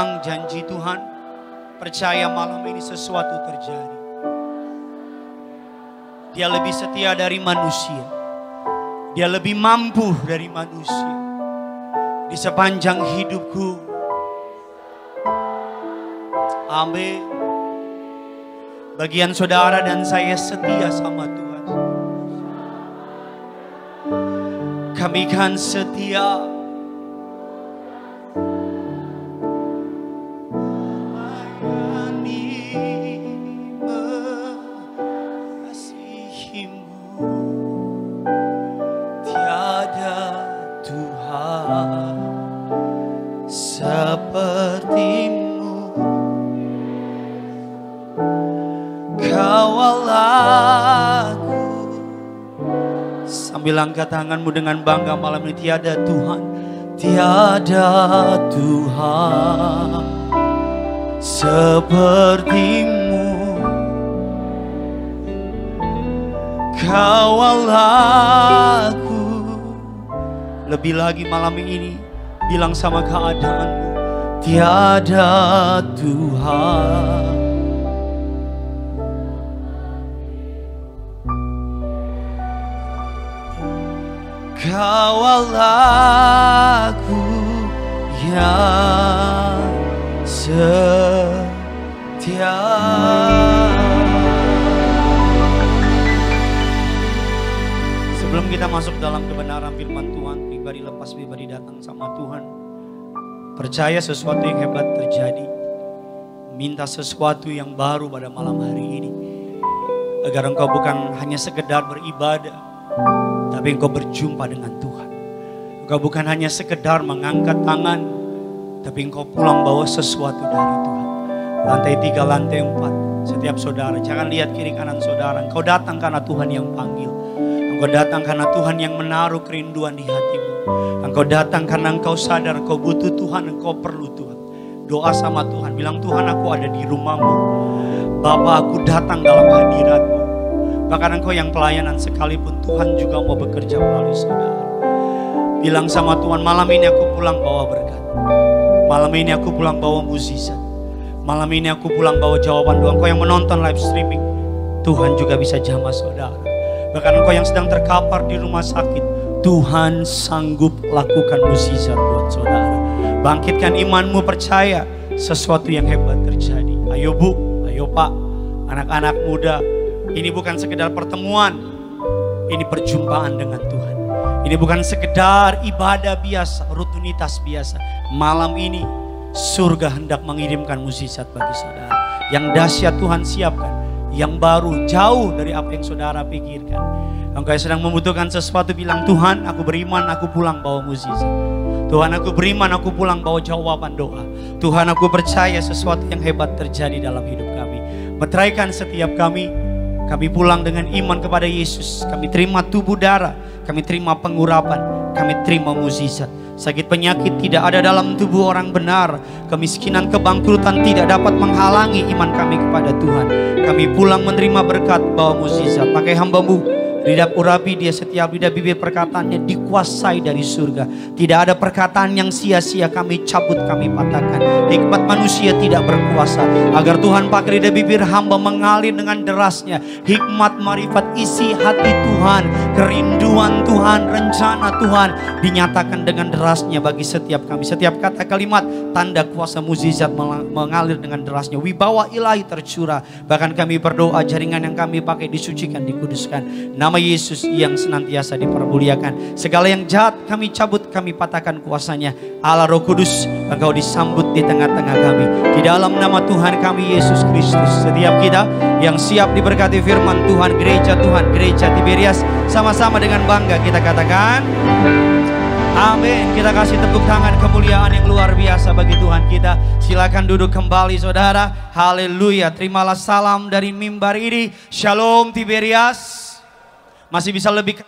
pegang janji Tuhan, percaya malam ini sesuatu terjadi. Dia lebih setia dari manusia. Dia lebih mampu dari manusia. Di sepanjang hidupku. Amin. Bagian saudara dan saya setia sama Tuhan. Kami kan setia angkat tanganmu dengan bangga malam ini tiada Tuhan tiada Tuhan sepertimu kau aku lebih lagi malam ini bilang sama keadaanmu tiada Tuhan Engkau Allahku yang setia Sebelum kita masuk dalam kebenaran firman Tuhan Pribadi lepas pribadi datang sama Tuhan Percaya sesuatu yang hebat terjadi Minta sesuatu yang baru pada malam hari ini Agar engkau bukan hanya sekedar beribadah tapi engkau berjumpa dengan Tuhan. Engkau bukan hanya sekedar mengangkat tangan. Tapi engkau pulang bawa sesuatu dari Tuhan. Lantai tiga, lantai empat. Setiap saudara, jangan lihat kiri kanan saudara. Engkau datang karena Tuhan yang panggil. Engkau datang karena Tuhan yang menaruh kerinduan di hatimu. Engkau datang karena engkau sadar engkau butuh Tuhan, engkau perlu Tuhan. Doa sama Tuhan, bilang Tuhan aku ada di rumahmu. Bapak aku datang dalam hadiratmu. Bahkan engkau yang pelayanan sekalipun Tuhan juga mau bekerja melalui saudara. Bilang sama Tuhan, malam ini aku pulang bawa berkat. Malam ini aku pulang bawa mukjizat. Malam ini aku pulang bawa jawaban doa. Engkau yang menonton live streaming, Tuhan juga bisa jamah saudara. Bahkan engkau yang sedang terkapar di rumah sakit, Tuhan sanggup lakukan mukjizat buat saudara. Bangkitkan imanmu percaya sesuatu yang hebat terjadi. Ayo bu, ayo pak, anak-anak muda, ini bukan sekedar pertemuan, ini perjumpaan dengan Tuhan. Ini bukan sekedar ibadah biasa, rutinitas biasa. Malam ini surga hendak mengirimkan musisat bagi saudara. Yang dahsyat Tuhan siapkan, yang baru jauh dari apa yang saudara pikirkan. Engkau yang sedang membutuhkan sesuatu bilang, Tuhan aku beriman, aku pulang bawa musisat. Tuhan aku beriman, aku pulang bawa jawaban doa. Tuhan aku percaya sesuatu yang hebat terjadi dalam hidup kami. Meteraikan setiap kami, kami pulang dengan iman kepada Yesus. Kami terima tubuh darah. Kami terima pengurapan. Kami terima mukjizat. Sakit penyakit tidak ada dalam tubuh orang benar. Kemiskinan kebangkrutan tidak dapat menghalangi iman kami kepada Tuhan. Kami pulang menerima berkat bahwa mukjizat. Pakai hambamu Lidah urapi dia setiap lidah bibir perkataannya dikuasai dari surga. Tidak ada perkataan yang sia-sia kami cabut, kami patahkan. Hikmat manusia tidak berkuasa. Agar Tuhan pakai lidah bibir hamba mengalir dengan derasnya. Hikmat marifat isi hati Tuhan. Kerinduan Tuhan, rencana Tuhan. Dinyatakan dengan derasnya bagi setiap kami. Setiap kata kalimat, tanda kuasa muzizat mengalir dengan derasnya. Wibawa ilahi tercurah. Bahkan kami berdoa jaringan yang kami pakai disucikan, dikuduskan. Namun Nama Yesus yang senantiasa dipermuliakan. Segala yang jahat kami cabut, kami patahkan kuasanya. Allah Roh Kudus, Engkau disambut di tengah-tengah kami. Di dalam nama Tuhan kami Yesus Kristus. Setiap kita yang siap diberkati firman Tuhan, gereja Tuhan, gereja Tiberias. Sama-sama dengan bangga kita katakan. Amin. Kita kasih tepuk tangan kemuliaan yang luar biasa bagi Tuhan kita. Silakan duduk kembali saudara. Haleluya. Terimalah salam dari mimbar ini. Shalom Tiberias masih bisa lebih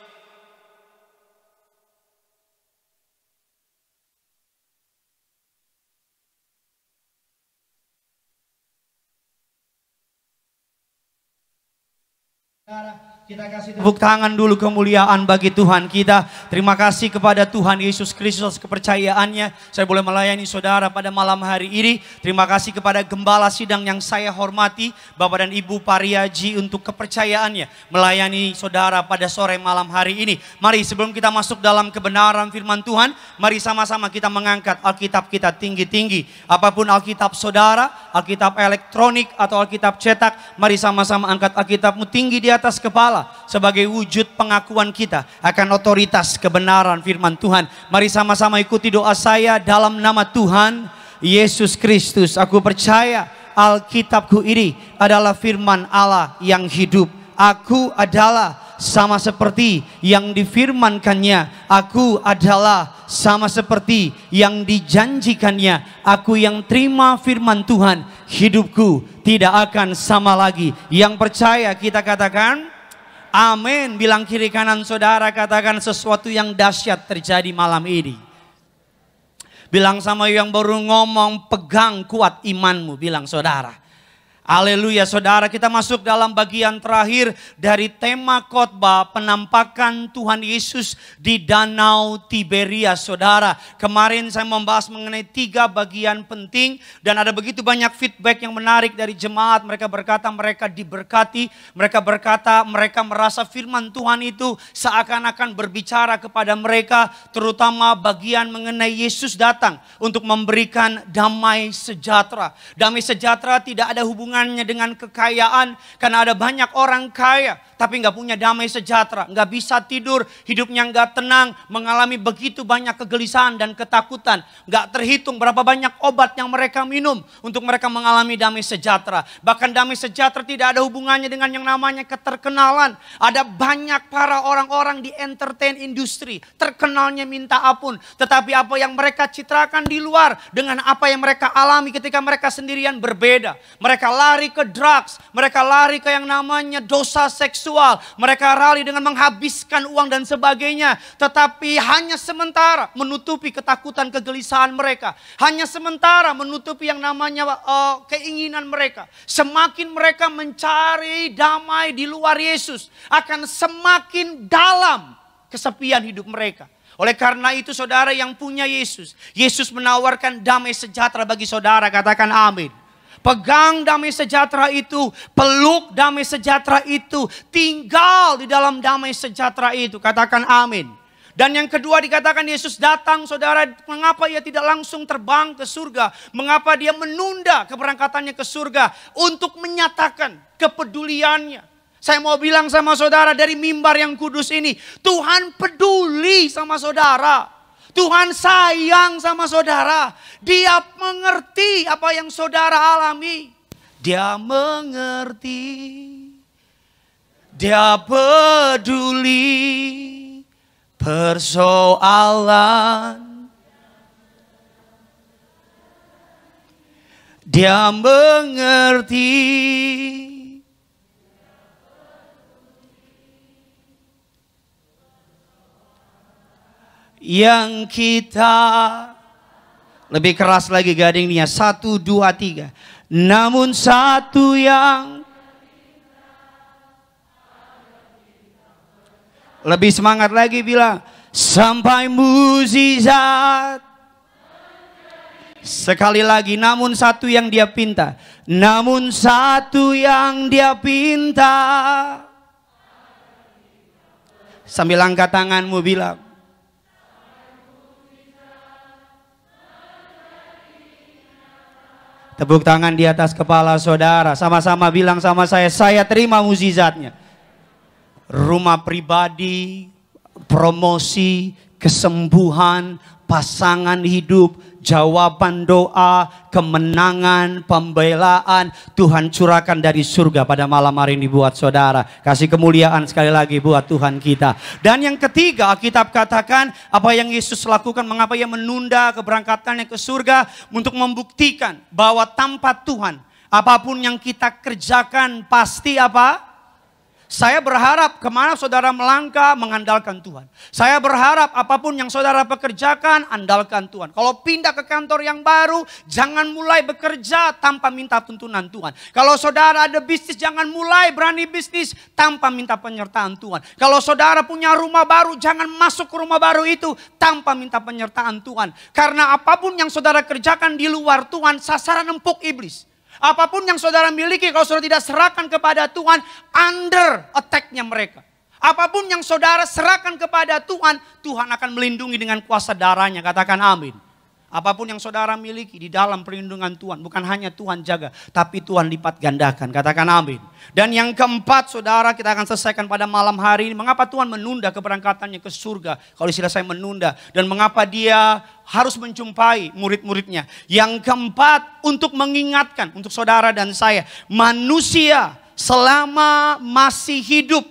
Kita kasih tepuk tangan dulu kemuliaan bagi Tuhan kita. Terima kasih kepada Tuhan Yesus Kristus kepercayaannya. Saya boleh melayani saudara pada malam hari ini. Terima kasih kepada gembala sidang yang saya hormati. Bapak dan Ibu Pariaji untuk kepercayaannya. Melayani saudara pada sore malam hari ini. Mari sebelum kita masuk dalam kebenaran firman Tuhan. Mari sama-sama kita mengangkat Alkitab kita tinggi-tinggi. Apapun Alkitab saudara, Alkitab elektronik atau Alkitab cetak. Mari sama-sama angkat Alkitabmu tinggi di atas kepala Allah sebagai wujud pengakuan kita akan otoritas kebenaran firman Tuhan. Mari sama-sama ikuti doa saya dalam nama Tuhan Yesus Kristus. Aku percaya Alkitabku ini adalah firman Allah yang hidup. Aku adalah sama seperti yang difirmankannya. Aku adalah sama seperti yang dijanjikannya. Aku yang terima firman Tuhan, hidupku tidak akan sama lagi. Yang percaya kita katakan, Amin. Bilang kiri kanan saudara katakan sesuatu yang dahsyat terjadi malam ini. Bilang sama yang baru ngomong pegang kuat imanmu. Bilang saudara. Haleluya, saudara. Kita masuk dalam bagian terakhir dari tema khotbah penampakan Tuhan Yesus di Danau Tiberias, saudara. Kemarin saya membahas mengenai tiga bagian penting dan ada begitu banyak feedback yang menarik dari jemaat. Mereka berkata mereka diberkati, mereka berkata mereka merasa firman Tuhan itu seakan-akan berbicara kepada mereka, terutama bagian mengenai Yesus datang untuk memberikan damai sejahtera. Damai sejahtera tidak ada hubungan hubungannya dengan kekayaan. Karena ada banyak orang kaya tapi nggak punya damai sejahtera, nggak bisa tidur, hidupnya nggak tenang, mengalami begitu banyak kegelisahan dan ketakutan, nggak terhitung berapa banyak obat yang mereka minum untuk mereka mengalami damai sejahtera. Bahkan damai sejahtera tidak ada hubungannya dengan yang namanya keterkenalan. Ada banyak para orang-orang di entertain industri, terkenalnya minta apun tetapi apa yang mereka citrakan di luar dengan apa yang mereka alami ketika mereka sendirian berbeda. Mereka lari ke drugs, mereka lari ke yang namanya dosa seksual, mereka lari dengan menghabiskan uang dan sebagainya, tetapi hanya sementara menutupi ketakutan kegelisahan mereka, hanya sementara menutupi yang namanya uh, keinginan mereka. Semakin mereka mencari damai di luar Yesus, akan semakin dalam kesepian hidup mereka. Oleh karena itu saudara yang punya Yesus, Yesus menawarkan damai sejahtera bagi saudara, katakan amin. Pegang damai sejahtera itu, peluk damai sejahtera itu, tinggal di dalam damai sejahtera itu. Katakan amin. Dan yang kedua dikatakan Yesus datang, saudara, mengapa ia tidak langsung terbang ke surga? Mengapa dia menunda keberangkatannya ke surga untuk menyatakan kepeduliannya? Saya mau bilang sama saudara dari mimbar yang kudus ini, Tuhan peduli sama saudara. Tuhan sayang sama saudara. Dia mengerti apa yang saudara alami. Dia mengerti. Dia peduli persoalan. Dia mengerti. yang kita lebih keras lagi gadingnya satu dua tiga namun satu yang lebih semangat lagi bila sampai muzizat sekali lagi namun satu yang dia pinta namun satu yang dia pinta sambil angkat tanganmu bilang Tepuk tangan di atas kepala saudara. Sama-sama bilang sama saya, saya terima muzizatnya. Rumah pribadi, promosi, kesembuhan, pasangan hidup, jawaban doa, kemenangan, pembelaan Tuhan curahkan dari surga pada malam hari ini buat saudara. Kasih kemuliaan sekali lagi buat Tuhan kita. Dan yang ketiga, Alkitab katakan apa yang Yesus lakukan, mengapa ia menunda keberangkatannya ke surga untuk membuktikan bahwa tanpa Tuhan apapun yang kita kerjakan pasti apa? Saya berharap kemana saudara melangkah mengandalkan Tuhan. Saya berharap apapun yang saudara pekerjakan, andalkan Tuhan. Kalau pindah ke kantor yang baru, jangan mulai bekerja tanpa minta tuntunan Tuhan. Kalau saudara ada bisnis, jangan mulai berani bisnis tanpa minta penyertaan Tuhan. Kalau saudara punya rumah baru, jangan masuk ke rumah baru itu tanpa minta penyertaan Tuhan. Karena apapun yang saudara kerjakan di luar Tuhan, sasaran empuk iblis. Apapun yang saudara miliki kalau saudara tidak serahkan kepada Tuhan, under attack-nya mereka. Apapun yang saudara serahkan kepada Tuhan, Tuhan akan melindungi dengan kuasa darahnya. Katakan amin. Apapun yang saudara miliki di dalam perlindungan Tuhan. Bukan hanya Tuhan jaga, tapi Tuhan lipat gandakan. Katakan amin. Dan yang keempat saudara kita akan selesaikan pada malam hari ini. Mengapa Tuhan menunda keberangkatannya ke surga? Kalau sudah saya menunda. Dan mengapa dia harus menjumpai murid-muridnya. Yang keempat untuk mengingatkan untuk saudara dan saya. Manusia selama masih hidup,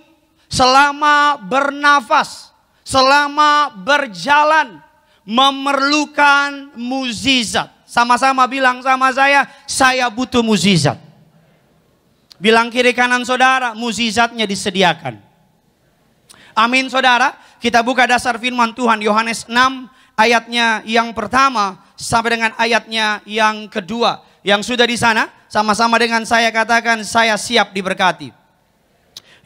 selama bernafas, selama berjalan, memerlukan muzizat. Sama-sama bilang sama saya, saya butuh muzizat. Bilang kiri kanan saudara, muzizatnya disediakan. Amin saudara, kita buka dasar firman Tuhan Yohanes 6 ayatnya yang pertama sampai dengan ayatnya yang kedua. Yang sudah di sana, sama-sama dengan saya katakan saya siap diberkati.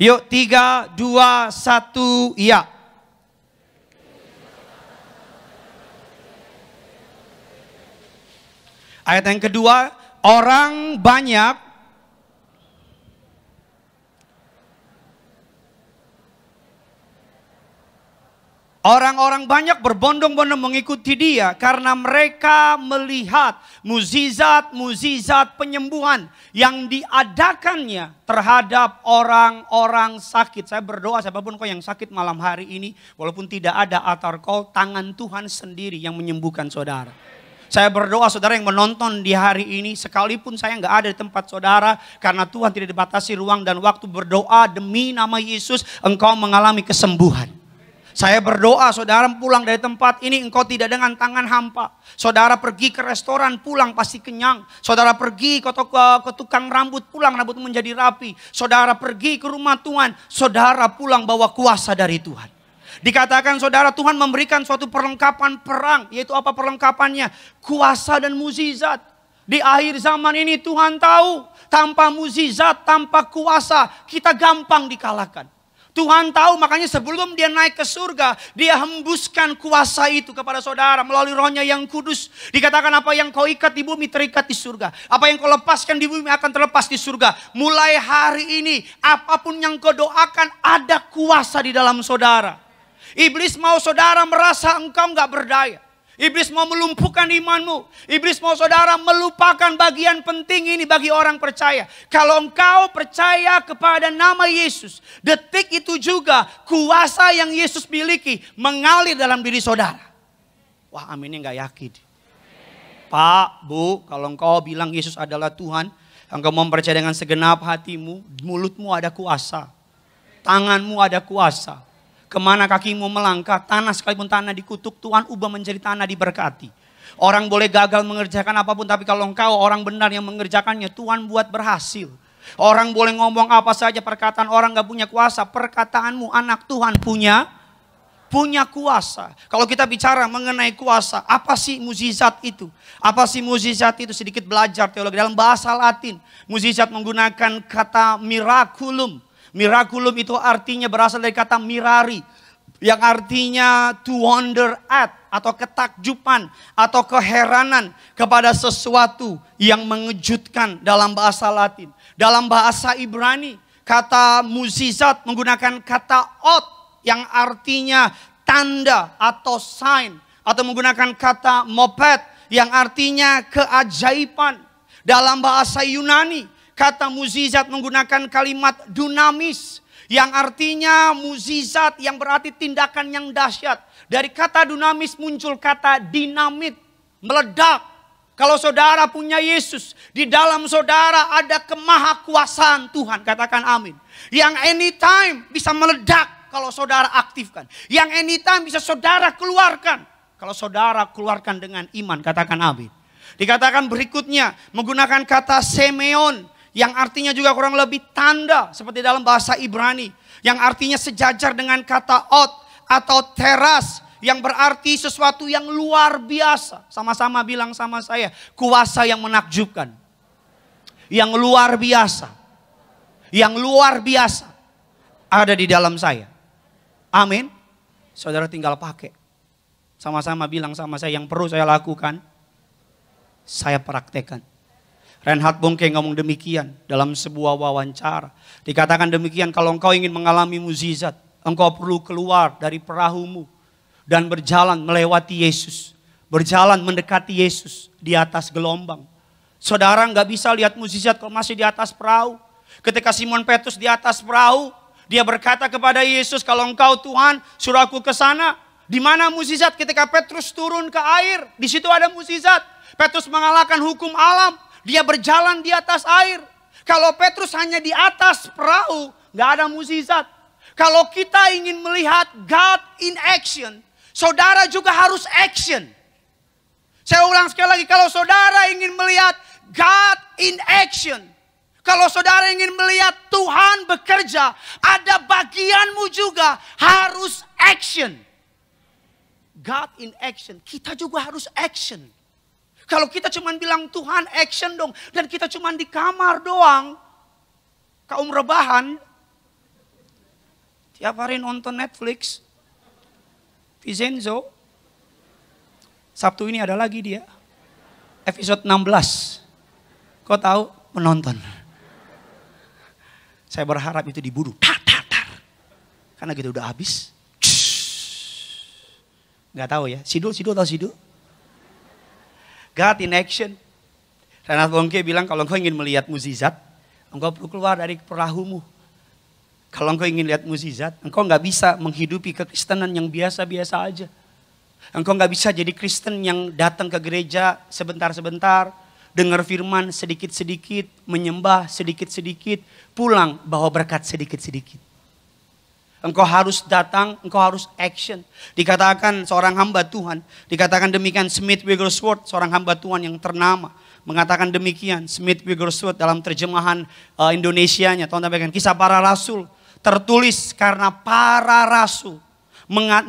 Yuk, tiga, dua, satu, ya. Ayat yang kedua, orang banyak Orang-orang banyak berbondong-bondong mengikuti dia karena mereka melihat muzizat-muzizat penyembuhan yang diadakannya terhadap orang-orang sakit. Saya berdoa siapapun kau yang sakit malam hari ini, walaupun tidak ada atar kau, tangan Tuhan sendiri yang menyembuhkan saudara. Saya berdoa saudara yang menonton di hari ini, sekalipun saya nggak ada di tempat saudara, karena Tuhan tidak dibatasi ruang dan waktu berdoa demi nama Yesus, engkau mengalami kesembuhan. Saya berdoa saudara pulang dari tempat ini engkau tidak dengan tangan hampa. Saudara pergi ke restoran pulang pasti kenyang. Saudara pergi ke, toko, ke tukang rambut pulang rambut menjadi rapi. Saudara pergi ke rumah Tuhan. Saudara pulang bawa kuasa dari Tuhan. Dikatakan saudara Tuhan memberikan suatu perlengkapan perang. Yaitu apa perlengkapannya? Kuasa dan muzizat. Di akhir zaman ini Tuhan tahu tanpa muzizat, tanpa kuasa kita gampang dikalahkan. Tuhan tahu makanya sebelum dia naik ke surga, dia hembuskan kuasa itu kepada saudara melalui rohnya yang kudus. Dikatakan apa yang kau ikat di bumi terikat di surga. Apa yang kau lepaskan di bumi akan terlepas di surga. Mulai hari ini apapun yang kau doakan ada kuasa di dalam saudara. Iblis mau saudara merasa engkau nggak berdaya. Iblis mau melumpuhkan imanmu. Iblis mau saudara melupakan bagian penting ini bagi orang percaya. Kalau engkau percaya kepada nama Yesus, detik itu juga kuasa yang Yesus miliki mengalir dalam diri saudara. Wah aminnya nggak yakin. Pak, Bu, kalau engkau bilang Yesus adalah Tuhan, engkau mempercaya dengan segenap hatimu, mulutmu ada kuasa, tanganmu ada kuasa, Kemana kakimu melangkah, tanah sekalipun tanah dikutuk, Tuhan ubah menjadi tanah diberkati. Orang boleh gagal mengerjakan apapun, tapi kalau engkau orang benar yang mengerjakannya, Tuhan buat berhasil. Orang boleh ngomong apa saja perkataan orang gak punya kuasa. Perkataanmu anak Tuhan punya punya kuasa. Kalau kita bicara mengenai kuasa, apa sih muzizat itu? Apa sih muzizat itu? Sedikit belajar teologi dalam bahasa Latin. Muzizat menggunakan kata miraculum Miraculum itu artinya berasal dari kata mirari. Yang artinya to wonder at atau ketakjupan atau keheranan kepada sesuatu yang mengejutkan dalam bahasa Latin. Dalam bahasa Ibrani kata muzizat menggunakan kata ot yang artinya tanda atau sign. Atau menggunakan kata moped yang artinya keajaiban. Dalam bahasa Yunani Kata muzizat menggunakan kalimat dunamis yang artinya muzizat yang berarti tindakan yang dahsyat. Dari kata dunamis muncul kata dinamit, meledak. Kalau saudara punya Yesus, di dalam saudara ada kemahakuasaan Tuhan, katakan amin. Yang anytime bisa meledak kalau saudara aktifkan. Yang anytime bisa saudara keluarkan. Kalau saudara keluarkan dengan iman, katakan amin. Dikatakan berikutnya menggunakan kata Semeon yang artinya juga kurang lebih tanda seperti dalam bahasa Ibrani yang artinya sejajar dengan kata ot atau teras yang berarti sesuatu yang luar biasa. Sama-sama bilang sama saya, kuasa yang menakjubkan. Yang luar biasa. Yang luar biasa ada di dalam saya. Amin. Saudara tinggal pakai. Sama-sama bilang sama saya yang perlu saya lakukan, saya praktekkan. Reinhard Bongke ngomong demikian dalam sebuah wawancara. Dikatakan demikian, kalau engkau ingin mengalami mukjizat, engkau perlu keluar dari perahumu dan berjalan melewati Yesus. Berjalan mendekati Yesus di atas gelombang. Saudara nggak bisa lihat mukjizat kalau masih di atas perahu. Ketika Simon Petrus di atas perahu, dia berkata kepada Yesus, kalau engkau Tuhan, suruh aku ke sana. Di mana mukjizat ketika Petrus turun ke air? Di situ ada mukjizat. Petrus mengalahkan hukum alam. Dia berjalan di atas air. Kalau Petrus hanya di atas perahu, nggak ada mukjizat. Kalau kita ingin melihat God in action, saudara juga harus action. Saya ulang sekali lagi, kalau saudara ingin melihat God in action, kalau saudara ingin melihat Tuhan bekerja, ada bagianmu juga harus action. God in action, kita juga harus action. Kalau kita cuma bilang Tuhan action dong dan kita cuma di kamar doang. Kaum rebahan. Tiap hari nonton Netflix. Vizenzo, Sabtu ini ada lagi dia. Episode 16. Kau tahu menonton. Saya berharap itu diburu, Tar, tar, tar. Karena gitu udah habis. Gak tahu ya. Sidul, Sidul tahu Sidul? God in action. Renat Bongke bilang kalau engkau ingin melihat mukjizat, engkau perlu keluar dari perahumu. Kalau engkau ingin lihat mukjizat, engkau nggak bisa menghidupi kekristenan yang biasa-biasa aja. Engkau nggak bisa jadi Kristen yang datang ke gereja sebentar-sebentar, dengar firman sedikit-sedikit, menyembah sedikit-sedikit, pulang bawa berkat sedikit-sedikit. Engkau harus datang, engkau harus action. Dikatakan seorang hamba Tuhan, dikatakan demikian Smith Wigglesworth, seorang hamba Tuhan yang ternama. Mengatakan demikian Smith Wigglesworth dalam terjemahan uh, Indonesianya. Tuhan tambahkan kisah para rasul tertulis karena para rasul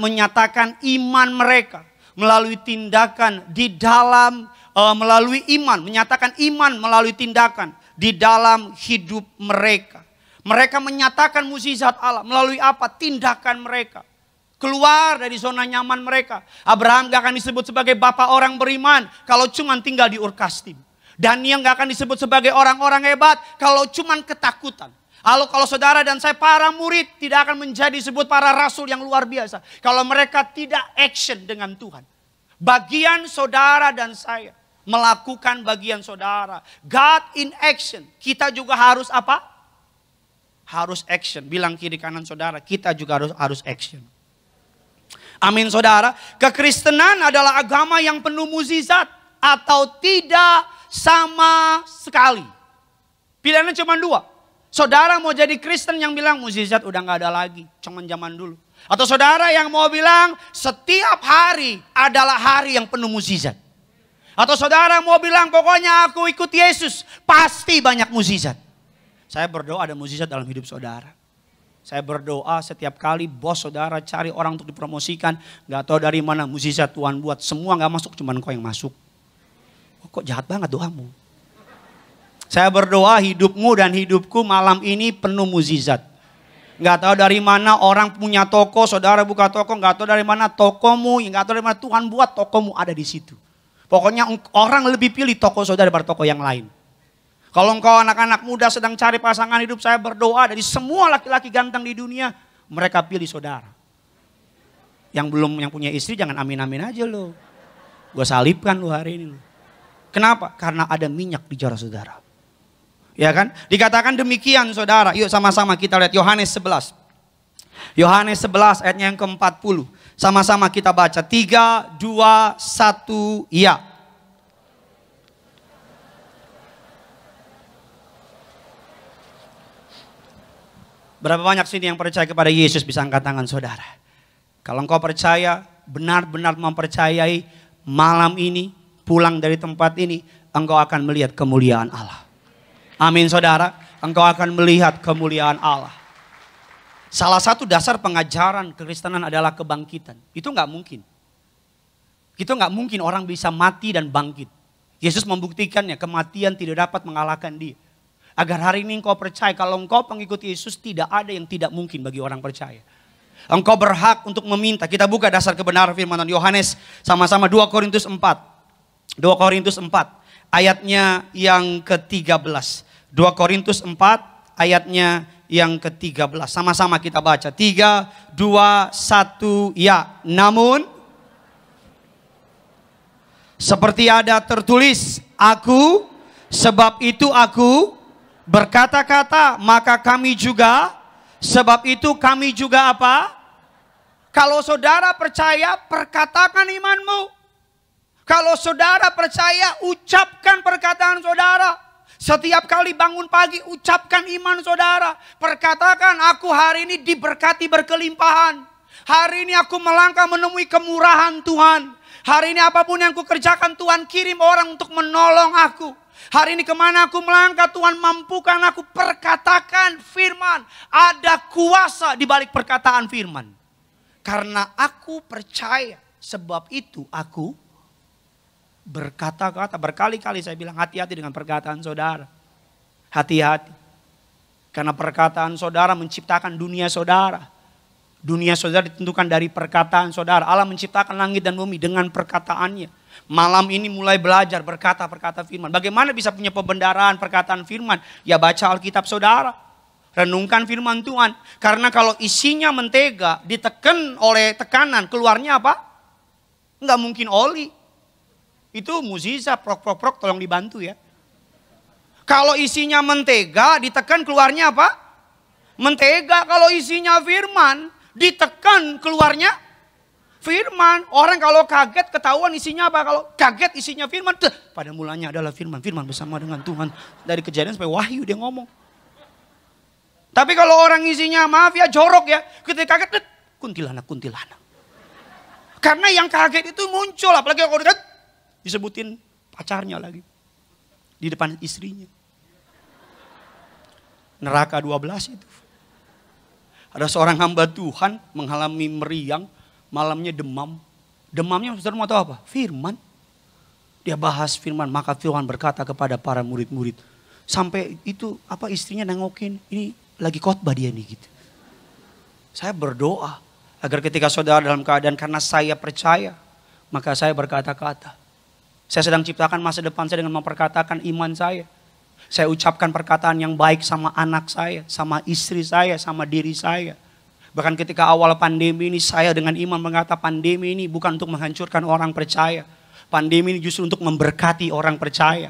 menyatakan iman mereka melalui tindakan di dalam uh, melalui iman menyatakan iman melalui tindakan di dalam hidup mereka mereka menyatakan mukjizat Allah melalui apa? Tindakan mereka. Keluar dari zona nyaman mereka. Abraham gak akan disebut sebagai bapak orang beriman kalau cuma tinggal di Urkastim. dan Daniel gak akan disebut sebagai orang-orang hebat kalau cuma ketakutan. Kalau kalau saudara dan saya para murid tidak akan menjadi sebut para rasul yang luar biasa. Kalau mereka tidak action dengan Tuhan. Bagian saudara dan saya melakukan bagian saudara. God in action. Kita juga harus apa? harus action. Bilang kiri kanan saudara, kita juga harus harus action. Amin saudara. Kekristenan adalah agama yang penuh mukjizat atau tidak sama sekali. Pilihannya cuma dua. Saudara mau jadi Kristen yang bilang mukjizat udah nggak ada lagi, cuman zaman dulu. Atau saudara yang mau bilang setiap hari adalah hari yang penuh mukjizat. Atau saudara mau bilang pokoknya aku ikut Yesus, pasti banyak mukjizat. Saya berdoa ada mujizat dalam hidup saudara. Saya berdoa setiap kali bos saudara cari orang untuk dipromosikan. Gak tahu dari mana mujizat Tuhan buat. Semua gak masuk, cuman kau yang masuk. Oh, kok jahat banget doamu. Saya berdoa hidupmu dan hidupku malam ini penuh mujizat. Gak tahu dari mana orang punya toko, saudara buka toko, gak tahu dari mana tokomu, gak tahu dari mana Tuhan buat tokomu ada di situ. Pokoknya orang lebih pilih toko saudara daripada toko yang lain. Kalau engkau anak-anak muda sedang cari pasangan hidup saya berdoa dari semua laki-laki ganteng di dunia, mereka pilih saudara. Yang belum yang punya istri jangan amin-amin aja lo. Gue salipkan lo hari ini lo. Kenapa? Karena ada minyak di jari saudara. Ya kan? Dikatakan demikian saudara. Yuk sama-sama kita lihat Yohanes 11. Yohanes 11 ayatnya yang ke-40. Sama-sama kita baca. 3, 2, 1, ya. Berapa banyak sini yang percaya kepada Yesus bisa angkat tangan saudara. Kalau engkau percaya, benar-benar mempercayai malam ini, pulang dari tempat ini, engkau akan melihat kemuliaan Allah. Amin saudara, engkau akan melihat kemuliaan Allah. Salah satu dasar pengajaran kekristenan adalah kebangkitan. Itu nggak mungkin. Itu nggak mungkin orang bisa mati dan bangkit. Yesus membuktikannya, kematian tidak dapat mengalahkan dia. Agar hari ini engkau percaya kalau engkau pengikut Yesus tidak ada yang tidak mungkin bagi orang percaya. Engkau berhak untuk meminta. Kita buka dasar kebenaran firman Tuhan Yohanes sama-sama 2 Korintus 4. 2 Korintus 4 ayatnya yang ke-13. 2 Korintus 4 ayatnya yang ke-13. Sama-sama kita baca. 3 2 1 ya. Namun seperti ada tertulis, aku sebab itu aku berkata-kata, maka kami juga, sebab itu kami juga apa? Kalau saudara percaya, perkatakan imanmu. Kalau saudara percaya, ucapkan perkataan saudara. Setiap kali bangun pagi, ucapkan iman saudara. Perkatakan, aku hari ini diberkati berkelimpahan. Hari ini aku melangkah menemui kemurahan Tuhan. Hari ini apapun yang kukerjakan, Tuhan kirim orang untuk menolong aku. Hari ini kemana aku melangkah Tuhan mampukan aku perkatakan firman. Ada kuasa di balik perkataan firman. Karena aku percaya sebab itu aku berkata-kata. Berkali-kali saya bilang hati-hati dengan perkataan saudara. Hati-hati. Karena perkataan saudara menciptakan dunia saudara. Dunia saudara ditentukan dari perkataan saudara. Allah menciptakan langit dan bumi dengan perkataannya. Malam ini mulai belajar berkata-perkata firman. Bagaimana bisa punya pembendaraan perkataan firman? Ya baca Alkitab saudara. Renungkan firman Tuhan. Karena kalau isinya mentega, diteken oleh tekanan, keluarnya apa? Enggak mungkin oli. Itu muziza, prok-prok-prok tolong dibantu ya. Kalau isinya mentega, ditekan keluarnya apa? Mentega. Kalau isinya firman, ditekan keluarnya Firman, orang kalau kaget ketahuan isinya apa? Kalau kaget isinya firman, Tuh, pada mulanya adalah firman. Firman bersama dengan Tuhan. Dari kejadian sampai wahyu dia ngomong. Tapi kalau orang isinya maaf ya jorok ya. Ketika kaget, kuntilanak, kuntilanak. Karena yang kaget itu muncul. Apalagi kalau kaget disebutin pacarnya lagi. Di depan istrinya. Neraka 12 itu. Ada seorang hamba Tuhan mengalami meriang malamnya demam. Demamnya saudara mau tahu apa? Firman. Dia bahas firman, maka Tuhan berkata kepada para murid-murid. Sampai itu apa istrinya nengokin, ini lagi khotbah dia nih gitu. Saya berdoa agar ketika saudara dalam keadaan karena saya percaya, maka saya berkata-kata. Saya sedang ciptakan masa depan saya dengan memperkatakan iman saya. Saya ucapkan perkataan yang baik sama anak saya, sama istri saya, sama diri saya Bahkan ketika awal pandemi ini saya dengan iman mengata pandemi ini bukan untuk menghancurkan orang percaya. Pandemi ini justru untuk memberkati orang percaya.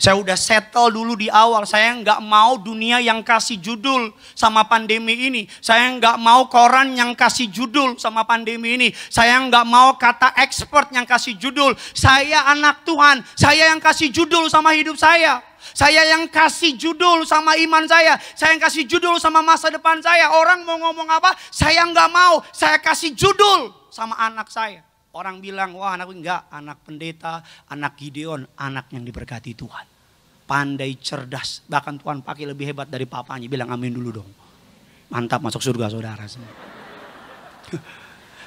Saya udah settle dulu di awal. Saya nggak mau dunia yang kasih judul sama pandemi ini. Saya nggak mau koran yang kasih judul sama pandemi ini. Saya nggak mau kata expert yang kasih judul. Saya anak Tuhan. Saya yang kasih judul sama hidup saya. Saya yang kasih judul sama iman saya. Saya yang kasih judul sama masa depan saya. Orang mau ngomong apa, saya nggak mau. Saya kasih judul sama anak saya. Orang bilang, wah anak enggak, anak pendeta, anak Gideon, anak yang diberkati Tuhan. Pandai, cerdas, bahkan Tuhan pakai lebih hebat dari papanya. Bilang amin dulu dong. Mantap masuk surga saudara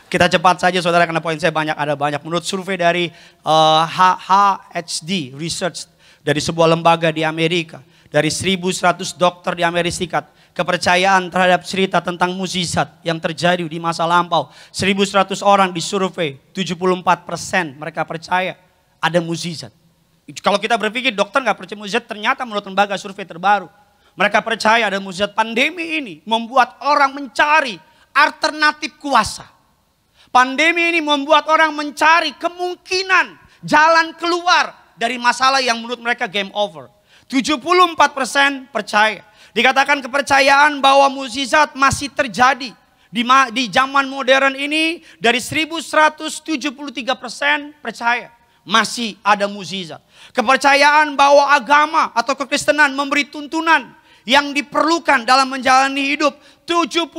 Kita cepat saja saudara karena poin saya banyak ada banyak. Menurut survei dari uh, eh, HHHD Research dari sebuah lembaga di Amerika, dari 1100 dokter di Amerika Serikat, kepercayaan terhadap cerita tentang mukjizat yang terjadi di masa lampau. 1100 orang disurvei, 74 persen mereka percaya ada mukjizat. Kalau kita berpikir dokter nggak percaya mukjizat, ternyata menurut lembaga survei terbaru mereka percaya ada mukjizat pandemi ini membuat orang mencari alternatif kuasa. Pandemi ini membuat orang mencari kemungkinan jalan keluar dari masalah yang menurut mereka game over. 74% percaya. Dikatakan kepercayaan bahwa mukjizat masih terjadi di, di zaman modern ini dari 1173 persen percaya masih ada mukjizat. Kepercayaan bahwa agama atau kekristenan memberi tuntunan yang diperlukan dalam menjalani hidup 72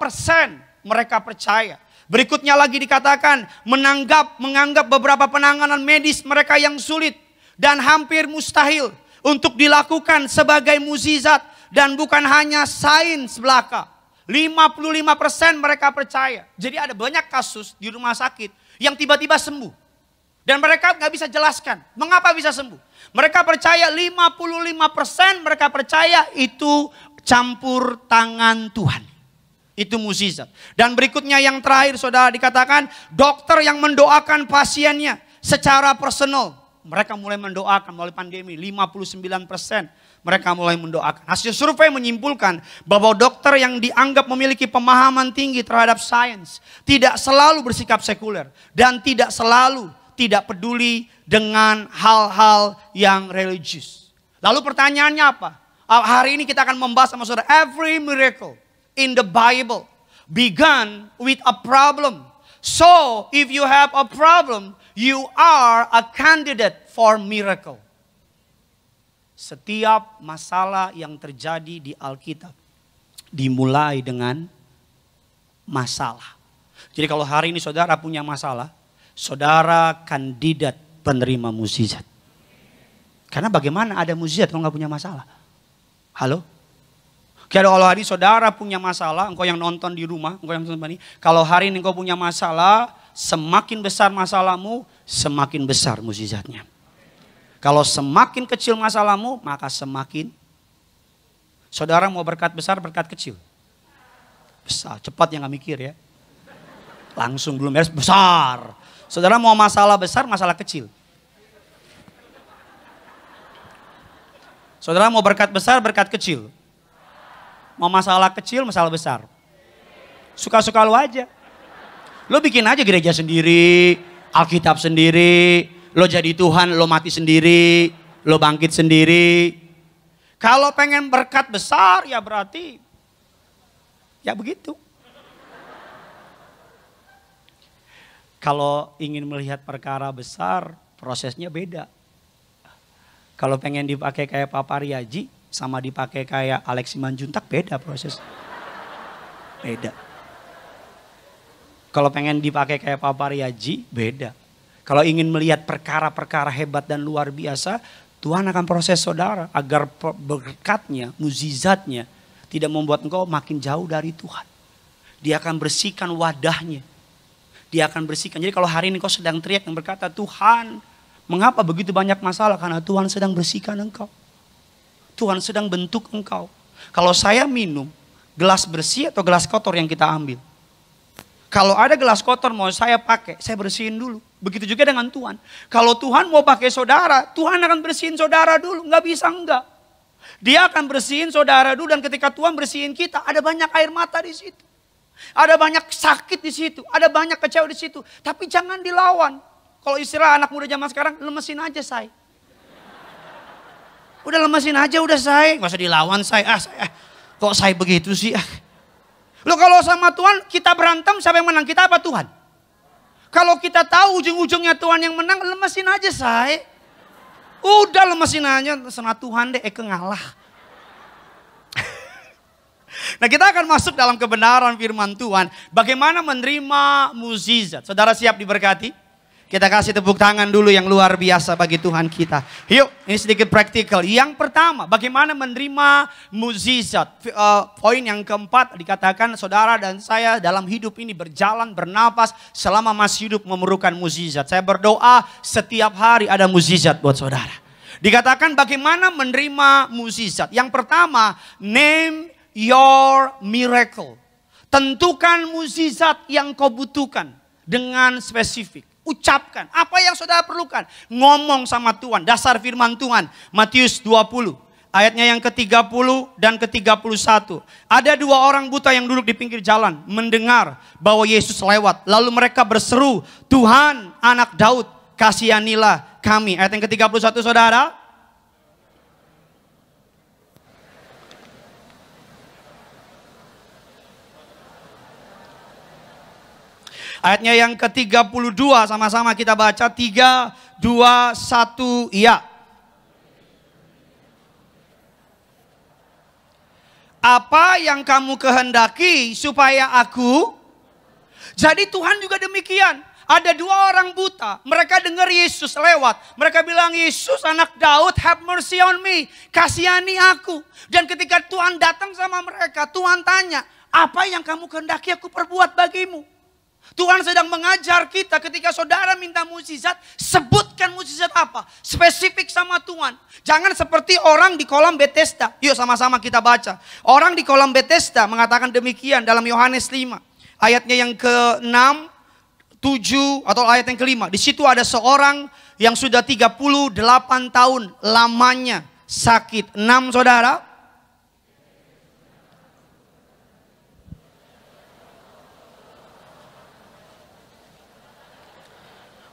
persen mereka percaya. Berikutnya lagi dikatakan menanggap menganggap beberapa penanganan medis mereka yang sulit dan hampir mustahil untuk dilakukan sebagai muzizat dan bukan hanya sains belaka. 55% mereka percaya. Jadi ada banyak kasus di rumah sakit yang tiba-tiba sembuh. Dan mereka nggak bisa jelaskan mengapa bisa sembuh. Mereka percaya 55% mereka percaya itu campur tangan Tuhan. Itu mukjizat. Dan berikutnya yang terakhir saudara dikatakan dokter yang mendoakan pasiennya secara personal. Mereka mulai mendoakan melalui pandemi 59 persen. Mereka mulai mendoakan. Hasil survei menyimpulkan bahwa dokter yang dianggap memiliki pemahaman tinggi terhadap sains tidak selalu bersikap sekuler dan tidak selalu tidak peduli dengan hal-hal yang religius. Lalu pertanyaannya apa? Ah, hari ini kita akan membahas sama saudara every miracle in the Bible began with a problem. So, if you have a problem, you are a candidate for miracle. Setiap masalah yang terjadi di Alkitab dimulai dengan masalah. Jadi kalau hari ini saudara punya masalah, saudara kandidat penerima mukjizat. Karena bagaimana ada mukjizat kalau nggak punya masalah? Halo? Kalau hari saudara punya masalah, engkau yang nonton di rumah, engkau yang nonton ini, kalau hari ini engkau punya masalah, semakin besar masalahmu, semakin besar mukjizatnya. Kalau semakin kecil masalahmu, maka semakin saudara mau berkat besar, berkat kecil. Besar, cepat yang gak mikir ya. Langsung belum beres, besar. Saudara mau masalah besar, masalah kecil. Saudara mau berkat besar, berkat kecil. Mau masalah kecil, masalah besar. Suka-suka lu aja. Lu bikin aja gereja sendiri, Alkitab sendiri, lo jadi Tuhan, lo mati sendiri, lo bangkit sendiri. Kalau pengen berkat besar ya berarti ya begitu. Kalau ingin melihat perkara besar, prosesnya beda. Kalau pengen dipakai kayak Papa Riaji, sama dipakai kayak Alex Manjuntak beda proses. Beda. Kalau pengen dipakai kayak Pak Riyaji, beda. Kalau ingin melihat perkara-perkara hebat dan luar biasa, Tuhan akan proses saudara agar berkatnya, muzizatnya tidak membuat engkau makin jauh dari Tuhan. Dia akan bersihkan wadahnya. Dia akan bersihkan. Jadi kalau hari ini kau sedang teriak dan berkata, Tuhan, mengapa begitu banyak masalah? Karena Tuhan sedang bersihkan engkau. Tuhan sedang bentuk engkau. Kalau saya minum, gelas bersih atau gelas kotor yang kita ambil. Kalau ada gelas kotor mau saya pakai, saya bersihin dulu. Begitu juga dengan Tuhan. Kalau Tuhan mau pakai saudara, Tuhan akan bersihin saudara dulu. Nggak bisa enggak. Dia akan bersihin saudara dulu dan ketika Tuhan bersihin kita, ada banyak air mata di situ. Ada banyak sakit di situ, ada banyak kecewa di situ. Tapi jangan dilawan. Kalau istilah anak muda zaman sekarang, lemesin aja saya. Udah lemasin aja udah say. Gak usah dilawan ah, say. Ah, Kok say begitu sih? Ah. Loh kalau sama Tuhan kita berantem siapa yang menang? Kita apa Tuhan? Kalau kita tahu ujung-ujungnya Tuhan yang menang lemasin aja say. Udah lemasin aja sama Tuhan deh Eke eh, ngalah. Nah kita akan masuk dalam kebenaran firman Tuhan. Bagaimana menerima muzizat. Saudara siap diberkati? Kita kasih tepuk tangan dulu yang luar biasa bagi Tuhan kita. Yuk, ini sedikit praktikal. Yang pertama, bagaimana menerima muzizat? Uh, eh, poin yang keempat dikatakan saudara dan saya dalam hidup ini berjalan, bernapas selama masih hidup memerlukan muzizat. Saya berdoa setiap hari ada muzizat buat saudara. Dikatakan bagaimana menerima muzizat? Yang pertama, name your miracle. Tentukan muzizat yang kau butuhkan dengan spesifik. Ucapkan apa yang saudara perlukan. Ngomong sama Tuhan. Dasar firman Tuhan. Matius 20 ayatnya yang ke-30 dan ke-31. Ada dua orang buta yang duduk di pinggir jalan mendengar bahwa Yesus lewat. Lalu mereka berseru, Tuhan anak Daud kasihanilah kami. Ayat yang ke-31 saudara. Ayatnya yang ke-32 sama-sama kita baca 3 2 1 ya. Apa yang kamu kehendaki supaya aku? Jadi Tuhan juga demikian. Ada dua orang buta, mereka dengar Yesus lewat. Mereka bilang, Yesus anak Daud, have mercy on me. Kasihani aku. Dan ketika Tuhan datang sama mereka, Tuhan tanya, apa yang kamu kehendaki aku perbuat bagimu? Tuhan sedang mengajar kita ketika saudara minta mukjizat, sebutkan mukjizat apa. Spesifik sama Tuhan. Jangan seperti orang di kolam Bethesda. Yuk sama-sama kita baca. Orang di kolam Bethesda mengatakan demikian dalam Yohanes 5. Ayatnya yang ke-6, 7 atau ayat yang kelima. Di situ ada seorang yang sudah 38 tahun lamanya sakit. 6 saudara,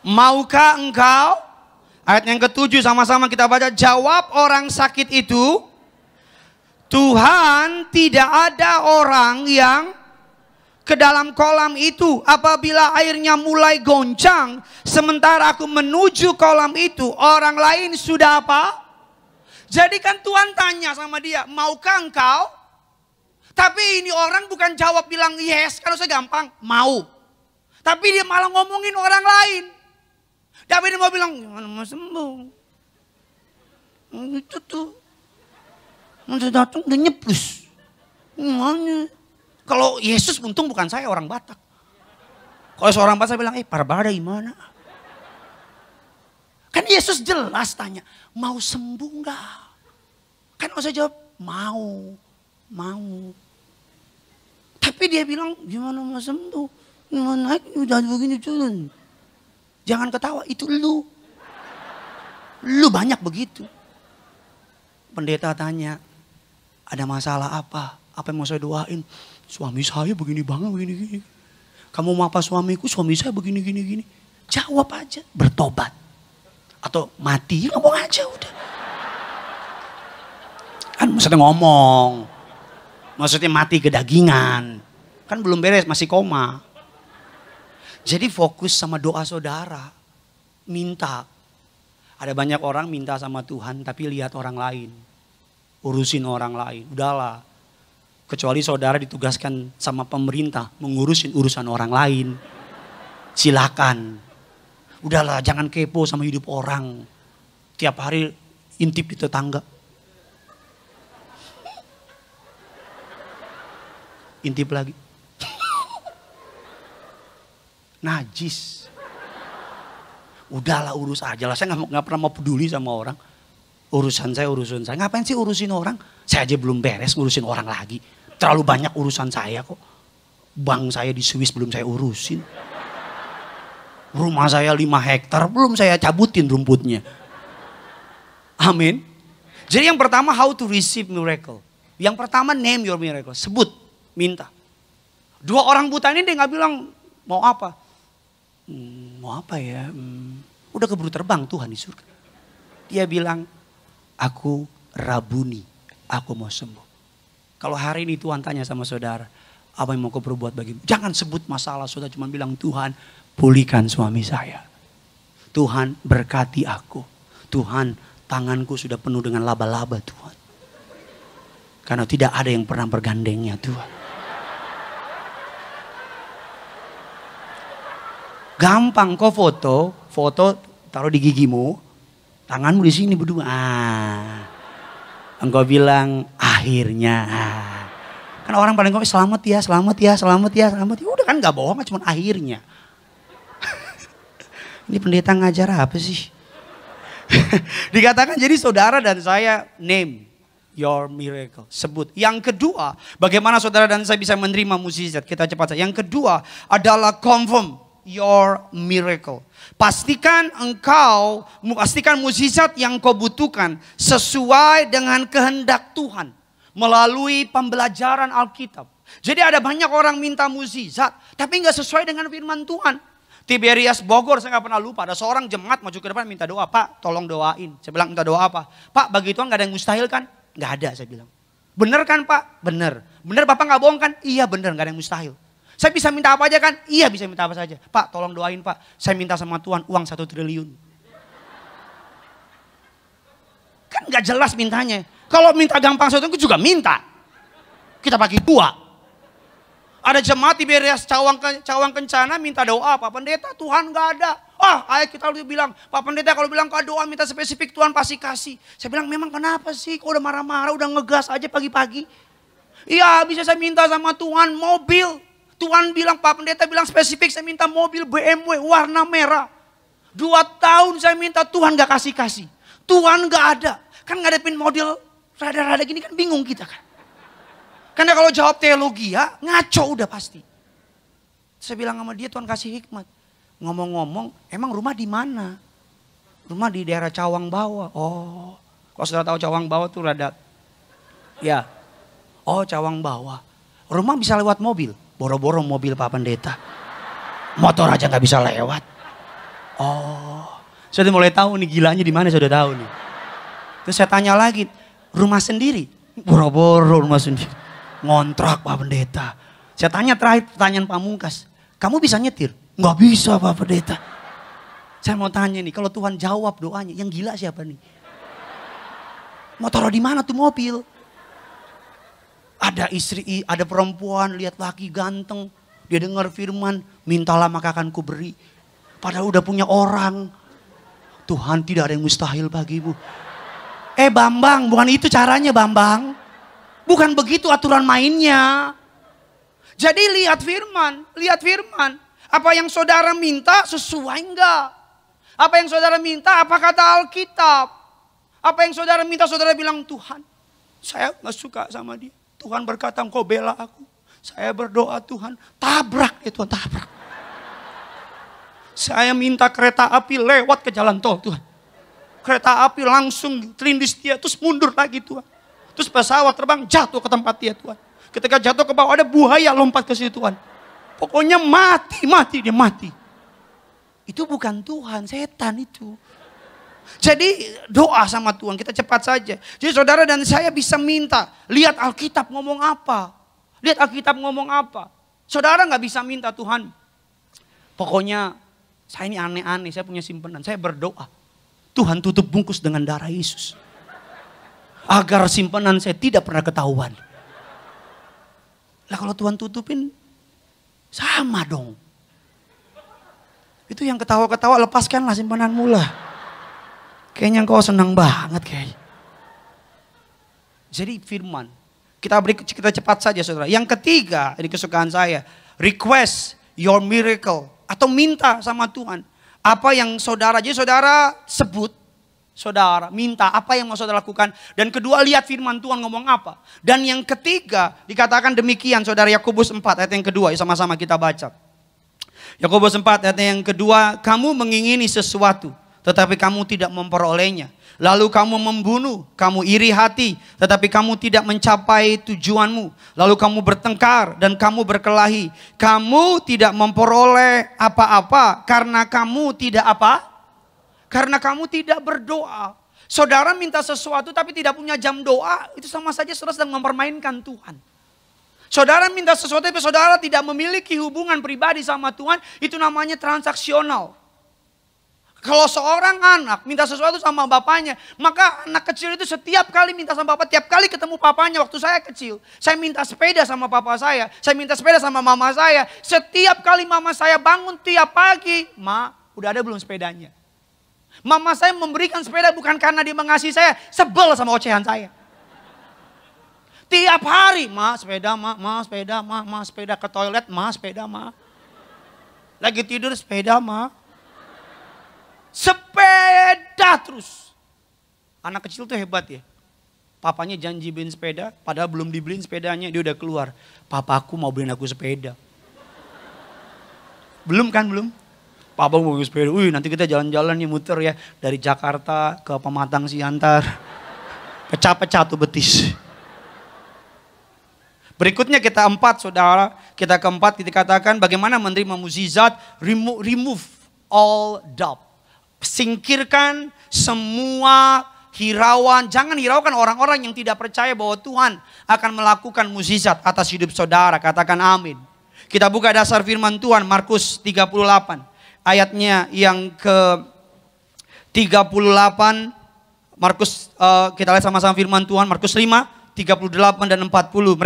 Maukah engkau? Ayat yang ketujuh sama-sama kita baca. Jawab orang sakit itu. Tuhan tidak ada orang yang ke dalam kolam itu apabila airnya mulai goncang sementara aku menuju kolam itu orang lain sudah apa? Jadi kan Tuhan tanya sama dia, maukah engkau? Tapi ini orang bukan jawab bilang yes, kalau saya gampang, mau. Tapi dia malah ngomongin orang lain. Tapi ini mau bilang, gimana ya, mau sembuh? Gitu tuh. Nanti datang udah nyeplus. Gimana? Kalau Yesus untung bukan saya orang Batak. Kalau seorang Batak bilang, eh para parabada gimana? Kan Yesus jelas tanya, mau sembuh enggak? Kan saya jawab, mau, mau. Tapi dia bilang, gimana mau sembuh? Gimana naik, udah begini turun. Jangan ketawa, itu lu. Lu banyak begitu. Pendeta tanya, ada masalah apa? Apa yang mau saya doain? Suami saya begini banget, begini, gini. Kamu mau apa suamiku? Suami saya begini, gini, gini. Jawab aja, bertobat. Atau mati, ngomong aja udah. Kan maksudnya ngomong. Maksudnya mati kedagingan. Kan belum beres, masih koma. Jadi fokus sama doa saudara. Minta. Ada banyak orang minta sama Tuhan tapi lihat orang lain. Urusin orang lain. Udahlah. Kecuali saudara ditugaskan sama pemerintah mengurusin urusan orang lain. Silakan. Udahlah jangan kepo sama hidup orang. Tiap hari intip di tetangga. Intip lagi najis. Udahlah urus aja lah, saya nggak pernah mau peduli sama orang. Urusan saya, urusan saya. Ngapain sih urusin orang? Saya aja belum beres ngurusin orang lagi. Terlalu banyak urusan saya kok. Bank saya di Swiss belum saya urusin. Rumah saya 5 hektar belum saya cabutin rumputnya. Amin. Jadi yang pertama how to receive miracle. Yang pertama name your miracle, sebut, minta. Dua orang buta ini dia nggak bilang mau apa. Hmm, mau apa ya? Hmm, udah keburu terbang Tuhan di surga. Dia bilang, aku rabuni, aku mau sembuh. Kalau hari ini Tuhan tanya sama saudara, apa yang mau kau perbuat bagi? Jangan sebut masalah saudara, cuma bilang Tuhan pulihkan suami saya. Tuhan berkati aku. Tuhan tanganku sudah penuh dengan laba-laba Tuhan. Karena tidak ada yang pernah bergandengnya Tuhan. Gampang kok foto, foto taruh di gigimu, tanganmu di sini berdua. Ah. Engkau bilang akhirnya. Ah. Kan orang paling ngomong selamat ya, selamat ya, selamat ya, selamat ya. Udah kan gak bohong, kan cuma akhirnya. Ini pendeta ngajar apa sih? Dikatakan jadi saudara dan saya name your miracle. Sebut. Yang kedua, bagaimana saudara dan saya bisa menerima mukjizat? Kita cepat saja. Yang kedua adalah confirm your miracle. Pastikan engkau, pastikan mukjizat yang kau butuhkan sesuai dengan kehendak Tuhan melalui pembelajaran Alkitab. Jadi ada banyak orang minta mukjizat, tapi nggak sesuai dengan firman Tuhan. Tiberias Bogor saya nggak pernah lupa ada seorang jemaat maju ke depan minta doa Pak tolong doain saya bilang minta doa apa Pak bagi Tuhan nggak ada yang mustahil kan nggak ada saya bilang bener kan Pak bener bener Bapak nggak bohong kan iya bener nggak ada yang mustahil saya bisa minta apa aja kan? Iya bisa minta apa saja. Pak tolong doain pak, saya minta sama Tuhan uang satu triliun. Kan gak jelas mintanya. Kalau minta gampang satu juga minta. Kita pakai dua. Ada jemaat di beres cawang, cawang kencana minta doa Pak Pendeta Tuhan gak ada. Ah ayah kita lebih bilang Pak Pendeta kalau bilang kau doa minta spesifik Tuhan pasti kasih. Saya bilang memang kenapa sih kau udah marah-marah udah ngegas aja pagi-pagi. Iya bisa saya minta sama Tuhan mobil. Tuhan bilang, Pak Pendeta bilang spesifik, saya minta mobil BMW warna merah. Dua tahun saya minta Tuhan gak kasih-kasih. Tuhan gak ada. Kan ngadepin model rada-rada gini kan bingung kita kan. Karena kalau jawab teologi ya, ngaco udah pasti. Saya bilang sama dia, Tuhan kasih hikmat. Ngomong-ngomong, emang rumah di mana? Rumah di daerah Cawang Bawah. Oh, kalau sudah tahu Cawang Bawah tuh rada. Ya. Oh, Cawang Bawah. Rumah bisa lewat mobil. Boro-boro mobil Pak Pendeta. Motor aja nggak bisa lewat. Oh, saya udah mulai tahu nih gilanya di mana saya udah tahu nih. Terus saya tanya lagi, rumah sendiri? Boro-boro rumah sendiri. Ngontrak Pak Pendeta. Saya tanya terakhir pertanyaan Pak Pamungkas. Kamu bisa nyetir? Nggak bisa Pak Pendeta. Saya mau tanya nih, kalau Tuhan jawab doanya, yang gila siapa nih? Mau taruh di mana tuh mobil? Ada istri, ada perempuan, lihat laki ganteng. Dia dengar firman, mintalah maka akan kuberi. Padahal udah punya orang. Tuhan tidak ada yang mustahil bagimu. Eh Bambang, bukan itu caranya Bambang. Bukan begitu aturan mainnya. Jadi lihat firman, lihat firman. Apa yang saudara minta sesuai enggak? Apa yang saudara minta apa kata Alkitab? Apa yang saudara minta saudara bilang Tuhan, saya nggak suka sama dia. Tuhan berkata engkau bela aku. Saya berdoa Tuhan, tabrak ya Tuhan, tabrak. Saya minta kereta api lewat ke jalan tol Tuhan. Kereta api langsung terindis dia, terus mundur lagi Tuhan. Terus pesawat terbang jatuh ke tempat dia Tuhan. Ketika jatuh ke bawah ada buaya lompat ke situ Tuhan. Pokoknya mati, mati dia mati. Itu bukan Tuhan, setan itu. Jadi doa sama Tuhan, kita cepat saja. Jadi saudara dan saya bisa minta, lihat Alkitab ngomong apa. Lihat Alkitab ngomong apa. Saudara nggak bisa minta Tuhan. Pokoknya saya ini aneh-aneh, saya punya simpanan, Saya berdoa. Tuhan tutup bungkus dengan darah Yesus. Agar simpanan saya tidak pernah ketahuan. Lah kalau Tuhan tutupin, sama dong. Itu yang ketawa-ketawa lepaskanlah simpananmu lah. Kayaknya engkau senang banget kayak. Jadi firman. Kita beri, kita cepat saja saudara. Yang ketiga, ini kesukaan saya. Request your miracle. Atau minta sama Tuhan. Apa yang saudara, jadi saudara sebut. Saudara minta apa yang mau saudara lakukan. Dan kedua lihat firman Tuhan ngomong apa. Dan yang ketiga dikatakan demikian saudara Yakobus 4 ayat yang kedua. Sama-sama kita baca. Yakobus 4 ayat yang kedua, kamu mengingini sesuatu tetapi kamu tidak memperolehnya. Lalu kamu membunuh, kamu iri hati, tetapi kamu tidak mencapai tujuanmu. Lalu kamu bertengkar dan kamu berkelahi. Kamu tidak memperoleh apa-apa karena kamu tidak apa? Karena kamu tidak berdoa. Saudara minta sesuatu tapi tidak punya jam doa, itu sama saja saudara sedang mempermainkan Tuhan. Saudara minta sesuatu tapi saudara tidak memiliki hubungan pribadi sama Tuhan, itu namanya transaksional. Kalau seorang anak minta sesuatu sama bapaknya, maka anak kecil itu setiap kali minta sama bapak, tiap kali ketemu papanya waktu saya kecil. Saya minta sepeda sama papa saya, saya minta sepeda sama mama saya. Setiap kali mama saya bangun tiap pagi, ma udah ada belum sepedanya? Mama saya memberikan sepeda bukan karena dia mengasihi saya, sebel sama ocehan saya. Tiap hari, ma sepeda, ma, ma sepeda, ma, ma sepeda ke toilet, ma sepeda, ma. Lagi tidur sepeda, ma Sepeda terus. Anak kecil tuh hebat ya. Papanya janji beliin sepeda, padahal belum dibeliin sepedanya, dia udah keluar. Papaku mau beliin aku sepeda. Belum kan, belum? Papa mau beliin sepeda, wih nanti kita jalan-jalan nih muter ya. Dari Jakarta ke Pematang Siantar. Pecah-pecah tuh betis. Berikutnya kita empat saudara, kita keempat kita katakan bagaimana menerima muzizat remove, remove all doubt. Singkirkan semua hirauan. Jangan hiraukan orang-orang yang tidak percaya bahwa Tuhan akan melakukan mukjizat atas hidup saudara. Katakan amin. Kita buka dasar firman Tuhan Markus 38 ayatnya yang ke 38 Markus uh, kita lihat sama-sama firman Tuhan Markus 5 38 dan 40.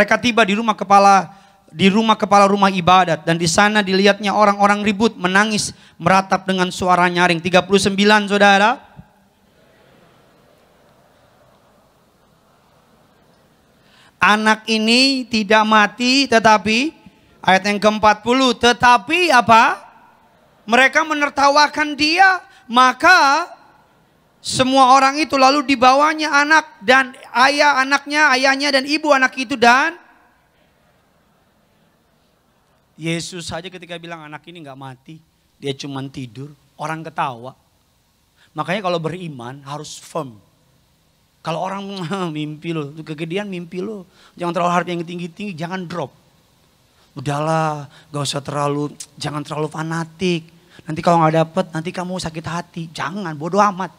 Mereka tiba di rumah kepala di rumah kepala rumah ibadat dan di sana dilihatnya orang-orang ribut menangis meratap dengan suara nyaring 39 saudara anak ini tidak mati tetapi ayat yang ke-40 tetapi apa mereka menertawakan dia maka semua orang itu lalu dibawanya anak dan ayah anaknya ayahnya dan ibu anak itu dan Yesus saja ketika bilang anak ini nggak mati, dia cuma tidur, orang ketawa. Makanya kalau beriman harus firm. Kalau orang mimpi lo, kegedean mimpi lo. Jangan terlalu harap yang tinggi-tinggi, jangan drop. Udahlah, gak usah terlalu, jangan terlalu fanatik. Nanti kalau nggak dapet, nanti kamu sakit hati. Jangan, bodoh amat.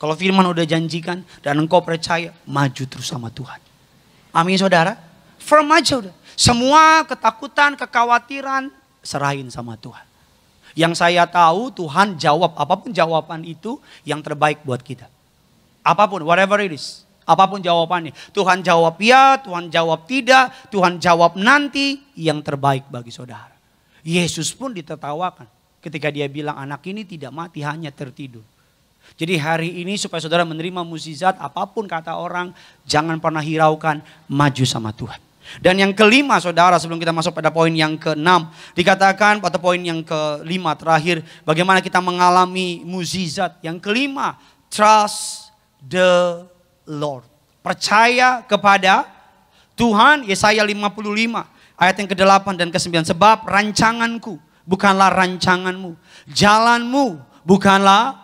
Kalau firman udah janjikan dan engkau percaya, maju terus sama Tuhan. Amin saudara. Firm aja udah. Semua ketakutan, kekhawatiran, serahin sama Tuhan. Yang saya tahu Tuhan jawab apapun jawaban itu yang terbaik buat kita. Apapun, whatever it is. Apapun jawabannya. Tuhan jawab ya, Tuhan jawab tidak, Tuhan jawab nanti yang terbaik bagi saudara. Yesus pun ditertawakan ketika dia bilang anak ini tidak mati hanya tertidur. Jadi hari ini supaya saudara menerima mukjizat apapun kata orang, jangan pernah hiraukan, maju sama Tuhan. Dan yang kelima saudara sebelum kita masuk pada poin yang keenam. Dikatakan pada poin yang kelima terakhir. Bagaimana kita mengalami muzizat. Yang kelima trust the Lord. Percaya kepada Tuhan Yesaya 55 ayat yang ke-8 dan ke-9. Sebab rancanganku bukanlah rancanganmu. Jalanmu bukanlah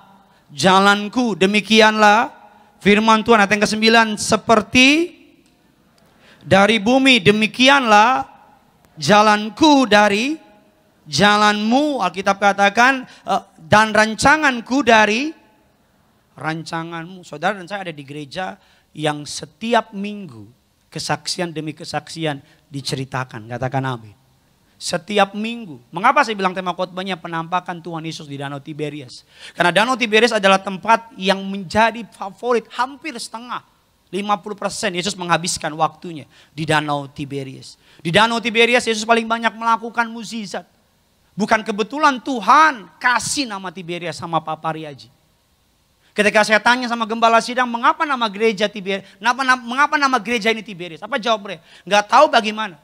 jalanku. Demikianlah firman Tuhan ayat yang ke-9 seperti dari bumi demikianlah jalanku dari jalanmu Alkitab katakan eh, dan rancanganku dari rancanganmu saudara dan saya ada di gereja yang setiap minggu kesaksian demi kesaksian diceritakan katakan amin setiap minggu. Mengapa saya bilang tema khotbahnya penampakan Tuhan Yesus di Danau Tiberias? Karena Danau Tiberias adalah tempat yang menjadi favorit hampir setengah 50% Yesus menghabiskan waktunya di Danau Tiberias. Di Danau Tiberias Yesus paling banyak melakukan muzizat. Bukan kebetulan Tuhan kasih nama Tiberias sama Papa Riaji. Ketika saya tanya sama gembala sidang, mengapa nama gereja Tiberias, mengapa, mengapa nama gereja ini Tiberias? Apa jawab mereka? Gak tahu bagaimana.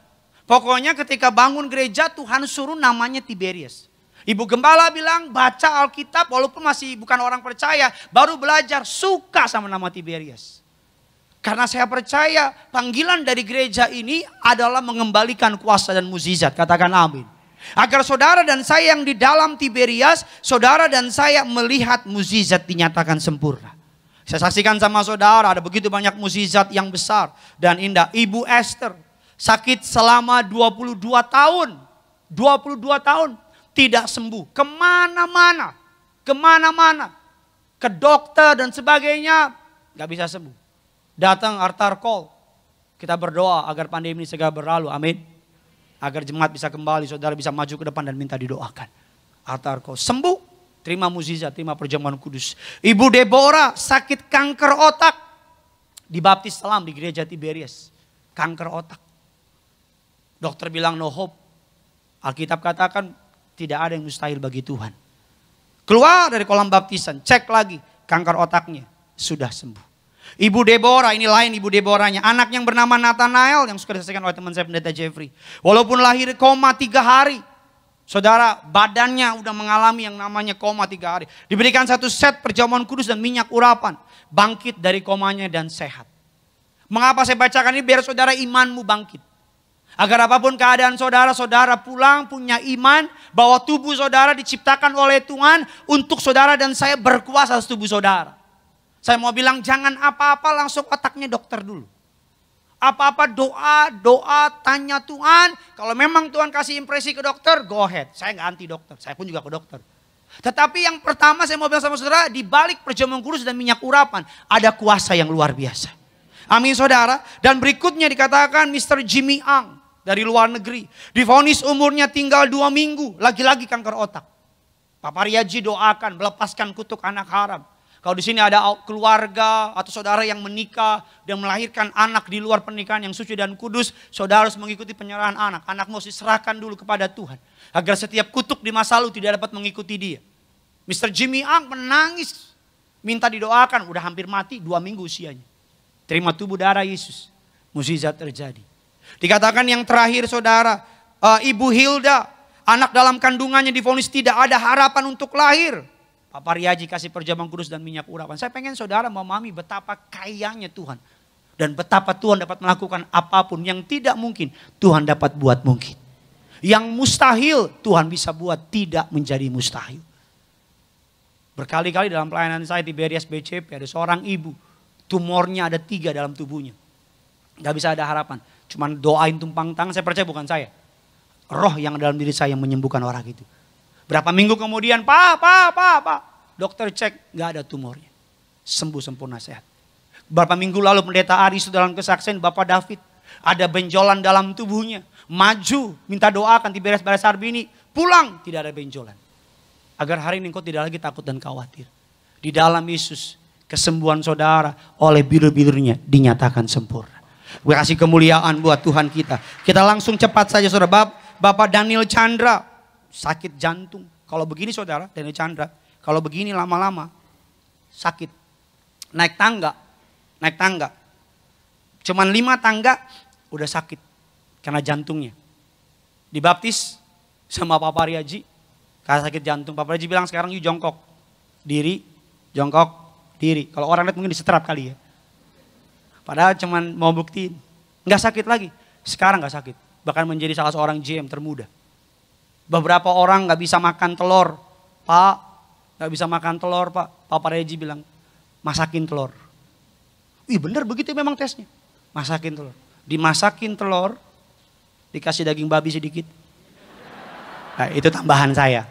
Pokoknya ketika bangun gereja Tuhan suruh namanya Tiberias. Ibu gembala bilang baca Alkitab walaupun masih bukan orang percaya, baru belajar suka sama nama Tiberias. Karena saya percaya panggilan dari gereja ini adalah mengembalikan kuasa dan muzizat. Katakan amin. Agar saudara dan saya yang di dalam Tiberias, saudara dan saya melihat muzizat dinyatakan sempurna. Saya saksikan sama saudara ada begitu banyak muzizat yang besar dan indah. Ibu Esther sakit selama 22 tahun. 22 tahun tidak sembuh. Kemana-mana. Kemana-mana. Ke dokter dan sebagainya. Gak bisa sembuh datang altar call. Kita berdoa agar pandemi ini segera berlalu. Amin. Agar jemaat bisa kembali, saudara bisa maju ke depan dan minta didoakan. Altar call sembuh. Terima mukjizat, terima perjamuan kudus. Ibu Deborah sakit kanker otak. Dibaptis selam di gereja Tiberias. Kanker otak. Dokter bilang no hope. Alkitab katakan tidak ada yang mustahil bagi Tuhan. Keluar dari kolam baptisan, cek lagi kanker otaknya sudah sembuh. Ibu Deborah, ini lain ibu Deborahnya. Anak yang bernama Nathanael yang suka disaksikan oleh teman saya pendeta Jeffrey. Walaupun lahir koma tiga hari. Saudara, badannya udah mengalami yang namanya koma tiga hari. Diberikan satu set perjamuan kudus dan minyak urapan. Bangkit dari komanya dan sehat. Mengapa saya bacakan ini? Biar saudara imanmu bangkit. Agar apapun keadaan saudara, saudara pulang punya iman bahwa tubuh saudara diciptakan oleh Tuhan untuk saudara dan saya berkuasa atas tubuh saudara. Saya mau bilang jangan apa-apa langsung otaknya dokter dulu. Apa-apa doa, doa, tanya Tuhan. Kalau memang Tuhan kasih impresi ke dokter, go ahead. Saya nggak anti dokter, saya pun juga ke dokter. Tetapi yang pertama saya mau bilang sama saudara, di balik perjamuan kurus dan minyak urapan, ada kuasa yang luar biasa. Amin saudara. Dan berikutnya dikatakan Mr. Jimmy Ang dari luar negeri. Difonis umurnya tinggal dua minggu, lagi-lagi kanker otak. Papa Riaji doakan, melepaskan kutuk anak haram. Kalau di sini ada keluarga atau saudara yang menikah dan melahirkan anak di luar pernikahan yang suci dan kudus, saudara harus mengikuti penyerahan anak. Anak harus diserahkan dulu kepada Tuhan. Agar setiap kutuk di masa lalu tidak dapat mengikuti dia. Mr. Jimmy Ang menangis, minta didoakan, udah hampir mati dua minggu usianya. Terima tubuh darah Yesus, mukjizat terjadi. Dikatakan yang terakhir saudara, uh, Ibu Hilda, anak dalam kandungannya difonis tidak ada harapan untuk lahir. Papa Riaji kasih perjamuan kudus dan minyak urapan. Saya pengen saudara memahami betapa kayanya Tuhan. Dan betapa Tuhan dapat melakukan apapun yang tidak mungkin. Tuhan dapat buat mungkin. Yang mustahil Tuhan bisa buat tidak menjadi mustahil. Berkali-kali dalam pelayanan saya di Berias BCP ada seorang ibu. Tumornya ada tiga dalam tubuhnya. Gak bisa ada harapan. Cuman doain tumpang tangan saya percaya bukan saya. Roh yang dalam diri saya yang menyembuhkan orang itu. Berapa minggu kemudian, pak, pa, pa, pa. Dokter cek, gak ada tumornya. Sembuh sempurna sehat. Berapa minggu lalu pendeta Ari sudah dalam kesaksian Bapak David. Ada benjolan dalam tubuhnya. Maju, minta doakan di beres-beres ini. Pulang, tidak ada benjolan. Agar hari ini engkau tidak lagi takut dan khawatir. Di dalam Yesus, kesembuhan saudara oleh biru birunya dinyatakan sempurna. Gue kasih kemuliaan buat Tuhan kita. Kita langsung cepat saja saudara. Bapak Daniel Chandra sakit jantung. Kalau begini saudara, Daniel Chandra, kalau begini lama-lama sakit. Naik tangga, naik tangga. Cuman lima tangga udah sakit karena jantungnya. Dibaptis sama Papa Riaji karena sakit jantung. Papa Riaji bilang sekarang you jongkok. Diri, jongkok, diri. Kalau orang lihat mungkin disetrap kali ya. Padahal cuman mau buktiin. Nggak sakit lagi. Sekarang nggak sakit. Bahkan menjadi salah seorang GM termuda. Beberapa orang nggak bisa makan telur. Pak, nggak bisa makan telur pak. Papa Reji bilang, masakin telur. Ih bener begitu memang tesnya. Masakin telur. Dimasakin telur, dikasih daging babi sedikit. Nah, itu tambahan saya.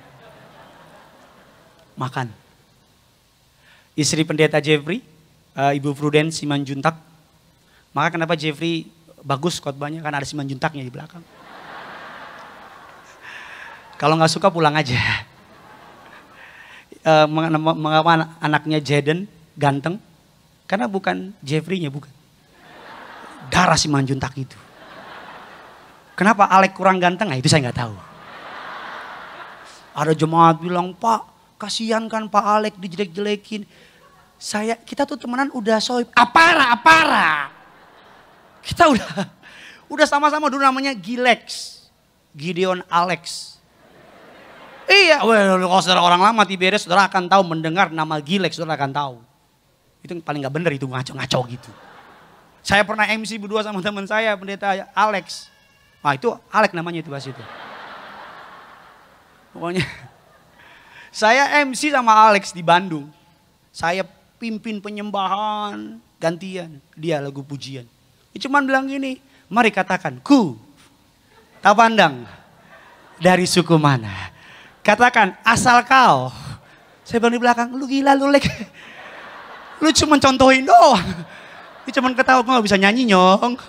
Makan. Istri pendeta Jeffrey, uh, Ibu Prudence Simanjuntak. Maka kenapa Jeffrey bagus kotbahnya, karena ada Simanjuntaknya di belakang. Kalau nggak suka pulang aja. Eh, mengapa anaknya Jaden ganteng? Karena bukan Jeffrey-nya, bukan. Darah si Manjuntak itu. Kenapa Alek kurang ganteng? Nah, itu saya nggak tahu. Ada jemaat bilang, Pak, kasihan kan Pak Alek dijelek-jelekin. Saya, kita tuh temenan udah soib. Apara, apara. Kita udah udah sama-sama dulu namanya Gilex. Gideon Alex. Iya, well, oh, iya, iya. kalau saudara orang lama Tiberias, saudara akan tahu mendengar nama Gilek, saudara akan tahu. Itu yang paling nggak bener itu ngaco-ngaco gitu. Saya pernah MC berdua sama teman saya, pendeta Alex. Ah itu Alex namanya itu pas itu. Pokoknya saya MC sama Alex di Bandung. Saya pimpin penyembahan, gantian, dia lagu pujian. Dia cuman bilang gini, mari katakan, ku tak pandang dari suku mana, Katakan, asal kau. Saya bilang di belakang, lu gila, lu lek. Lu cuma contohin doang. Lu cuma ketawa, gue gak bisa nyanyi nyong.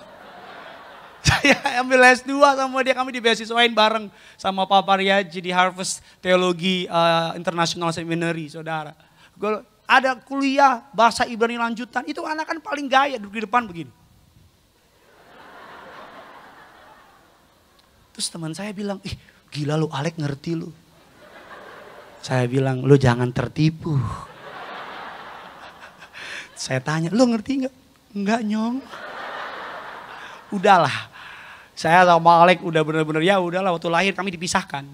Saya ambil S2 sama dia, kami di beasiswain bareng sama pak Pariaji di Harvest Teologi uh, eh, International Seminary, saudara. Gue ada kuliah bahasa Ibrani lanjutan, itu anak kan paling gaya duduk di depan begini. Terus teman saya bilang, ih gila lu Alek ngerti lu. Saya bilang, lu jangan tertipu. Saya tanya, lu ngerti nggak? Enggak nyong. Udahlah. Saya sama Alek udah bener-bener ya udahlah waktu lahir kami dipisahkan.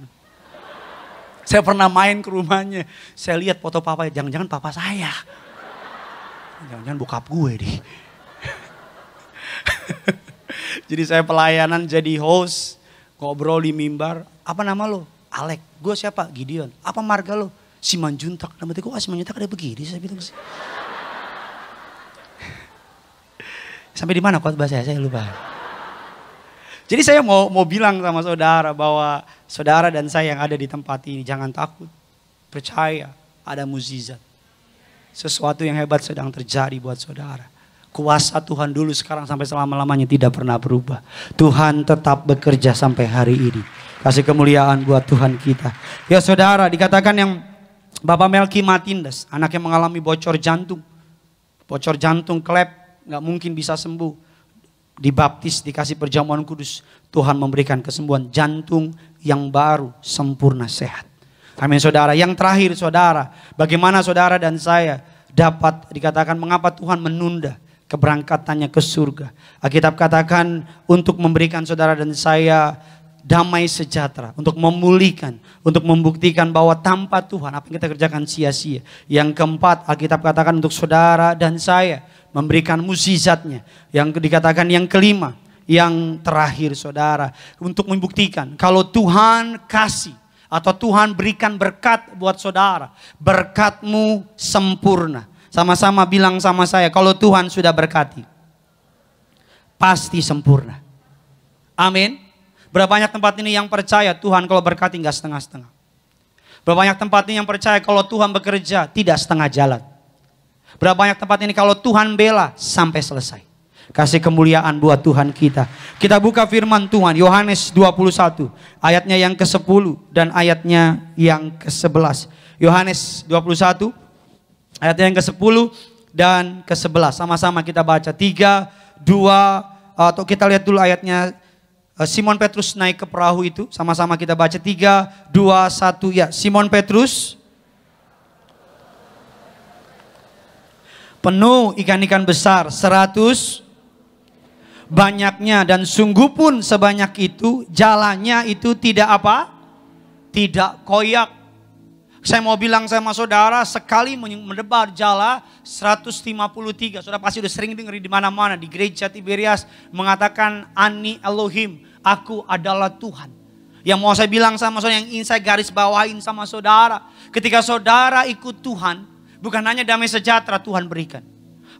Saya pernah main ke rumahnya. Saya lihat foto papa, jangan-jangan papa saya. Jangan-jangan bokap gue deh. jadi saya pelayanan jadi host, ngobrol di mimbar. Apa nama lo? Alek, gue siapa? Gideon. Apa marga lo? Simanjuntak. Dalam tadi gue, ah Simanjuntak ada begini saya bilang sih. Sampai di mana khotbah saya? Saya lupa. Jadi saya mau mau bilang sama saudara bahwa saudara dan saya yang ada di tempat ini jangan takut. Percaya ada mukjizat. Sesuatu yang hebat sedang terjadi buat saudara. Kuasa Tuhan dulu sekarang sampai selama-lamanya tidak pernah berubah. Tuhan tetap bekerja sampai hari ini. Kasih kemuliaan buat Tuhan kita. Ya saudara, dikatakan yang Bapak Melki anak yang mengalami bocor jantung. Bocor jantung klep, nggak mungkin bisa sembuh. Dibaptis, dikasih perjamuan kudus. Tuhan memberikan kesembuhan jantung yang baru, sempurna, sehat. Amin saudara. Yang terakhir saudara, bagaimana saudara dan saya dapat dikatakan mengapa Tuhan menunda keberangkatannya ke surga. Alkitab katakan untuk memberikan saudara dan saya damai sejahtera, untuk memulihkan, untuk membuktikan bahwa tanpa Tuhan apa yang kita kerjakan sia-sia. Yang keempat, Alkitab katakan untuk saudara dan saya memberikan musizatnya. Yang dikatakan yang kelima, yang terakhir saudara untuk membuktikan kalau Tuhan kasih atau Tuhan berikan berkat buat saudara, berkatmu sempurna. Sama-sama bilang sama saya kalau Tuhan sudah berkati pasti sempurna. Amin. Berapa banyak tempat ini yang percaya Tuhan kalau berkati nggak setengah-setengah. Berapa banyak tempat ini yang percaya kalau Tuhan bekerja tidak setengah jalan. Berapa banyak tempat ini kalau Tuhan bela sampai selesai. Kasih kemuliaan buat Tuhan kita. Kita buka firman Tuhan Yohanes 21 ayatnya yang ke-10 dan ayatnya yang ke-11. Yohanes 21 ayatnya yang ke-10 dan ke-11. Sama-sama kita baca 3 2 atau kita lihat dulu ayatnya Eh, Simon Petrus naik ke perahu itu. Sama-sama kita baca. Tiga, dua, satu. Ya, Simon Petrus. Penuh ikan-ikan besar. Seratus. Banyaknya dan sungguh pun sebanyak itu. Jalannya itu tidak apa? Tidak koyak. Saya mau bilang sama saudara, sekali mendebar jala 153. Saudara pasti sudah sering dengar di mana-mana. Di gereja Tiberias mengatakan Ani Elohim Aku adalah Tuhan. Yang mau saya bilang sama saudara, yang ingin saya garis bawain sama saudara. Ketika saudara ikut Tuhan, bukan hanya damai sejahtera Tuhan berikan.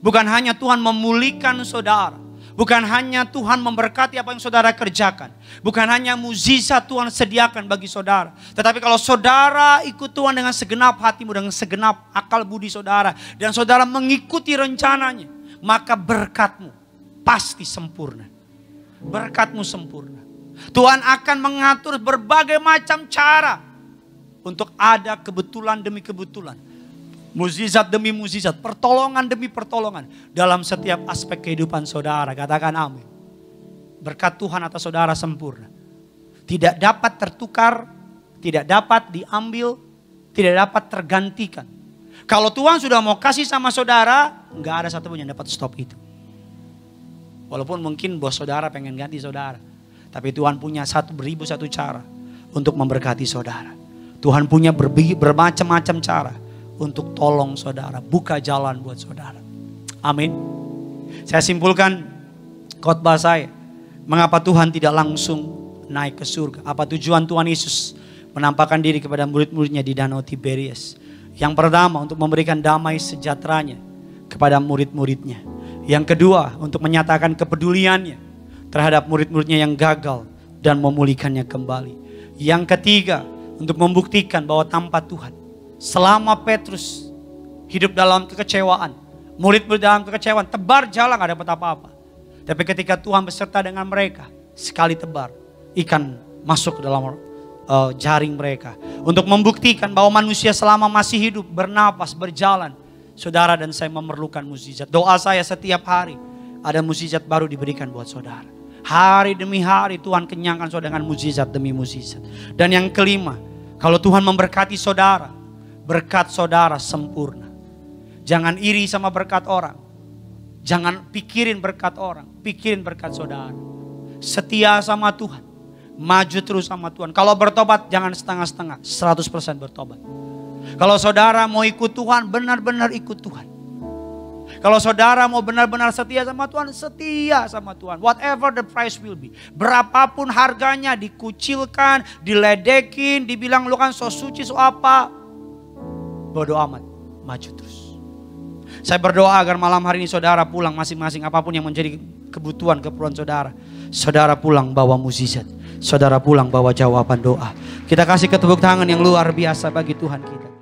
Bukan hanya Tuhan memulihkan saudara. Bukan hanya Tuhan memberkati apa yang saudara kerjakan. Bukan hanya mujizat Tuhan sediakan bagi saudara. Tetapi kalau saudara ikut Tuhan dengan segenap hatimu, dengan segenap akal budi saudara. Dan saudara mengikuti rencananya. Maka berkatmu pasti sempurna berkatmu sempurna. Tuhan akan mengatur berbagai macam cara untuk ada kebetulan demi kebetulan. Muzizat demi muzizat, pertolongan demi pertolongan dalam setiap aspek kehidupan saudara. Katakan amin. Berkat Tuhan atas saudara sempurna. Tidak dapat tertukar, tidak dapat diambil, tidak dapat tergantikan. Kalau Tuhan sudah mau kasih sama saudara, nggak ada satupun yang dapat stop itu. Walaupun mungkin bos saudara pengen ganti saudara. Tapi Tuhan punya satu beribu satu cara untuk memberkati saudara. Tuhan punya bermacam-macam cara untuk tolong saudara. Buka jalan buat saudara. Amin. Saya simpulkan khotbah saya. Mengapa Tuhan tidak langsung naik ke surga? Apa tujuan Tuhan Yesus menampakkan diri kepada murid-muridnya di Danau Tiberias? Yang pertama untuk memberikan damai sejahteranya kepada murid-muridnya. Yang kedua, untuk menyatakan kepeduliannya terhadap murid-muridnya yang gagal dan memulihkannya kembali. Yang ketiga, untuk membuktikan bahwa tanpa Tuhan, selama Petrus hidup dalam kekecewaan, murid-murid dalam kekecewaan, tebar jalan ada dapat apa-apa. Tapi ketika Tuhan beserta dengan mereka, sekali tebar, ikan masuk ke dalam eh, jaring mereka. Untuk membuktikan bahwa manusia selama masih hidup, bernapas, berjalan, Saudara dan saya memerlukan mukjizat. Doa saya setiap hari ada mukjizat baru diberikan buat saudara. Hari demi hari Tuhan kenyangkan saudara dengan mukjizat demi mukjizat. Dan yang kelima, kalau Tuhan memberkati saudara, berkat saudara sempurna. Jangan iri sama berkat orang. Jangan pikirin berkat orang, pikirin berkat saudara. Setia sama Tuhan, maju terus sama Tuhan. Kalau bertobat jangan setengah-setengah, 100% bertobat. Kalau saudara mau ikut Tuhan, benar-benar ikut Tuhan. Kalau saudara mau benar-benar setia sama Tuhan, setia sama Tuhan. Whatever the price will be. Berapapun harganya dikucilkan, diledekin, dibilang lu kan so suci, so apa. Bodo amat, maju terus. Saya berdoa agar malam hari ini saudara pulang masing-masing apapun yang menjadi kebutuhan, keperluan saudara. Saudara pulang bawa muzizat. Saudara pulang bawa jawaban doa. Kita kasih ketepuk tangan yang luar biasa bagi Tuhan kita.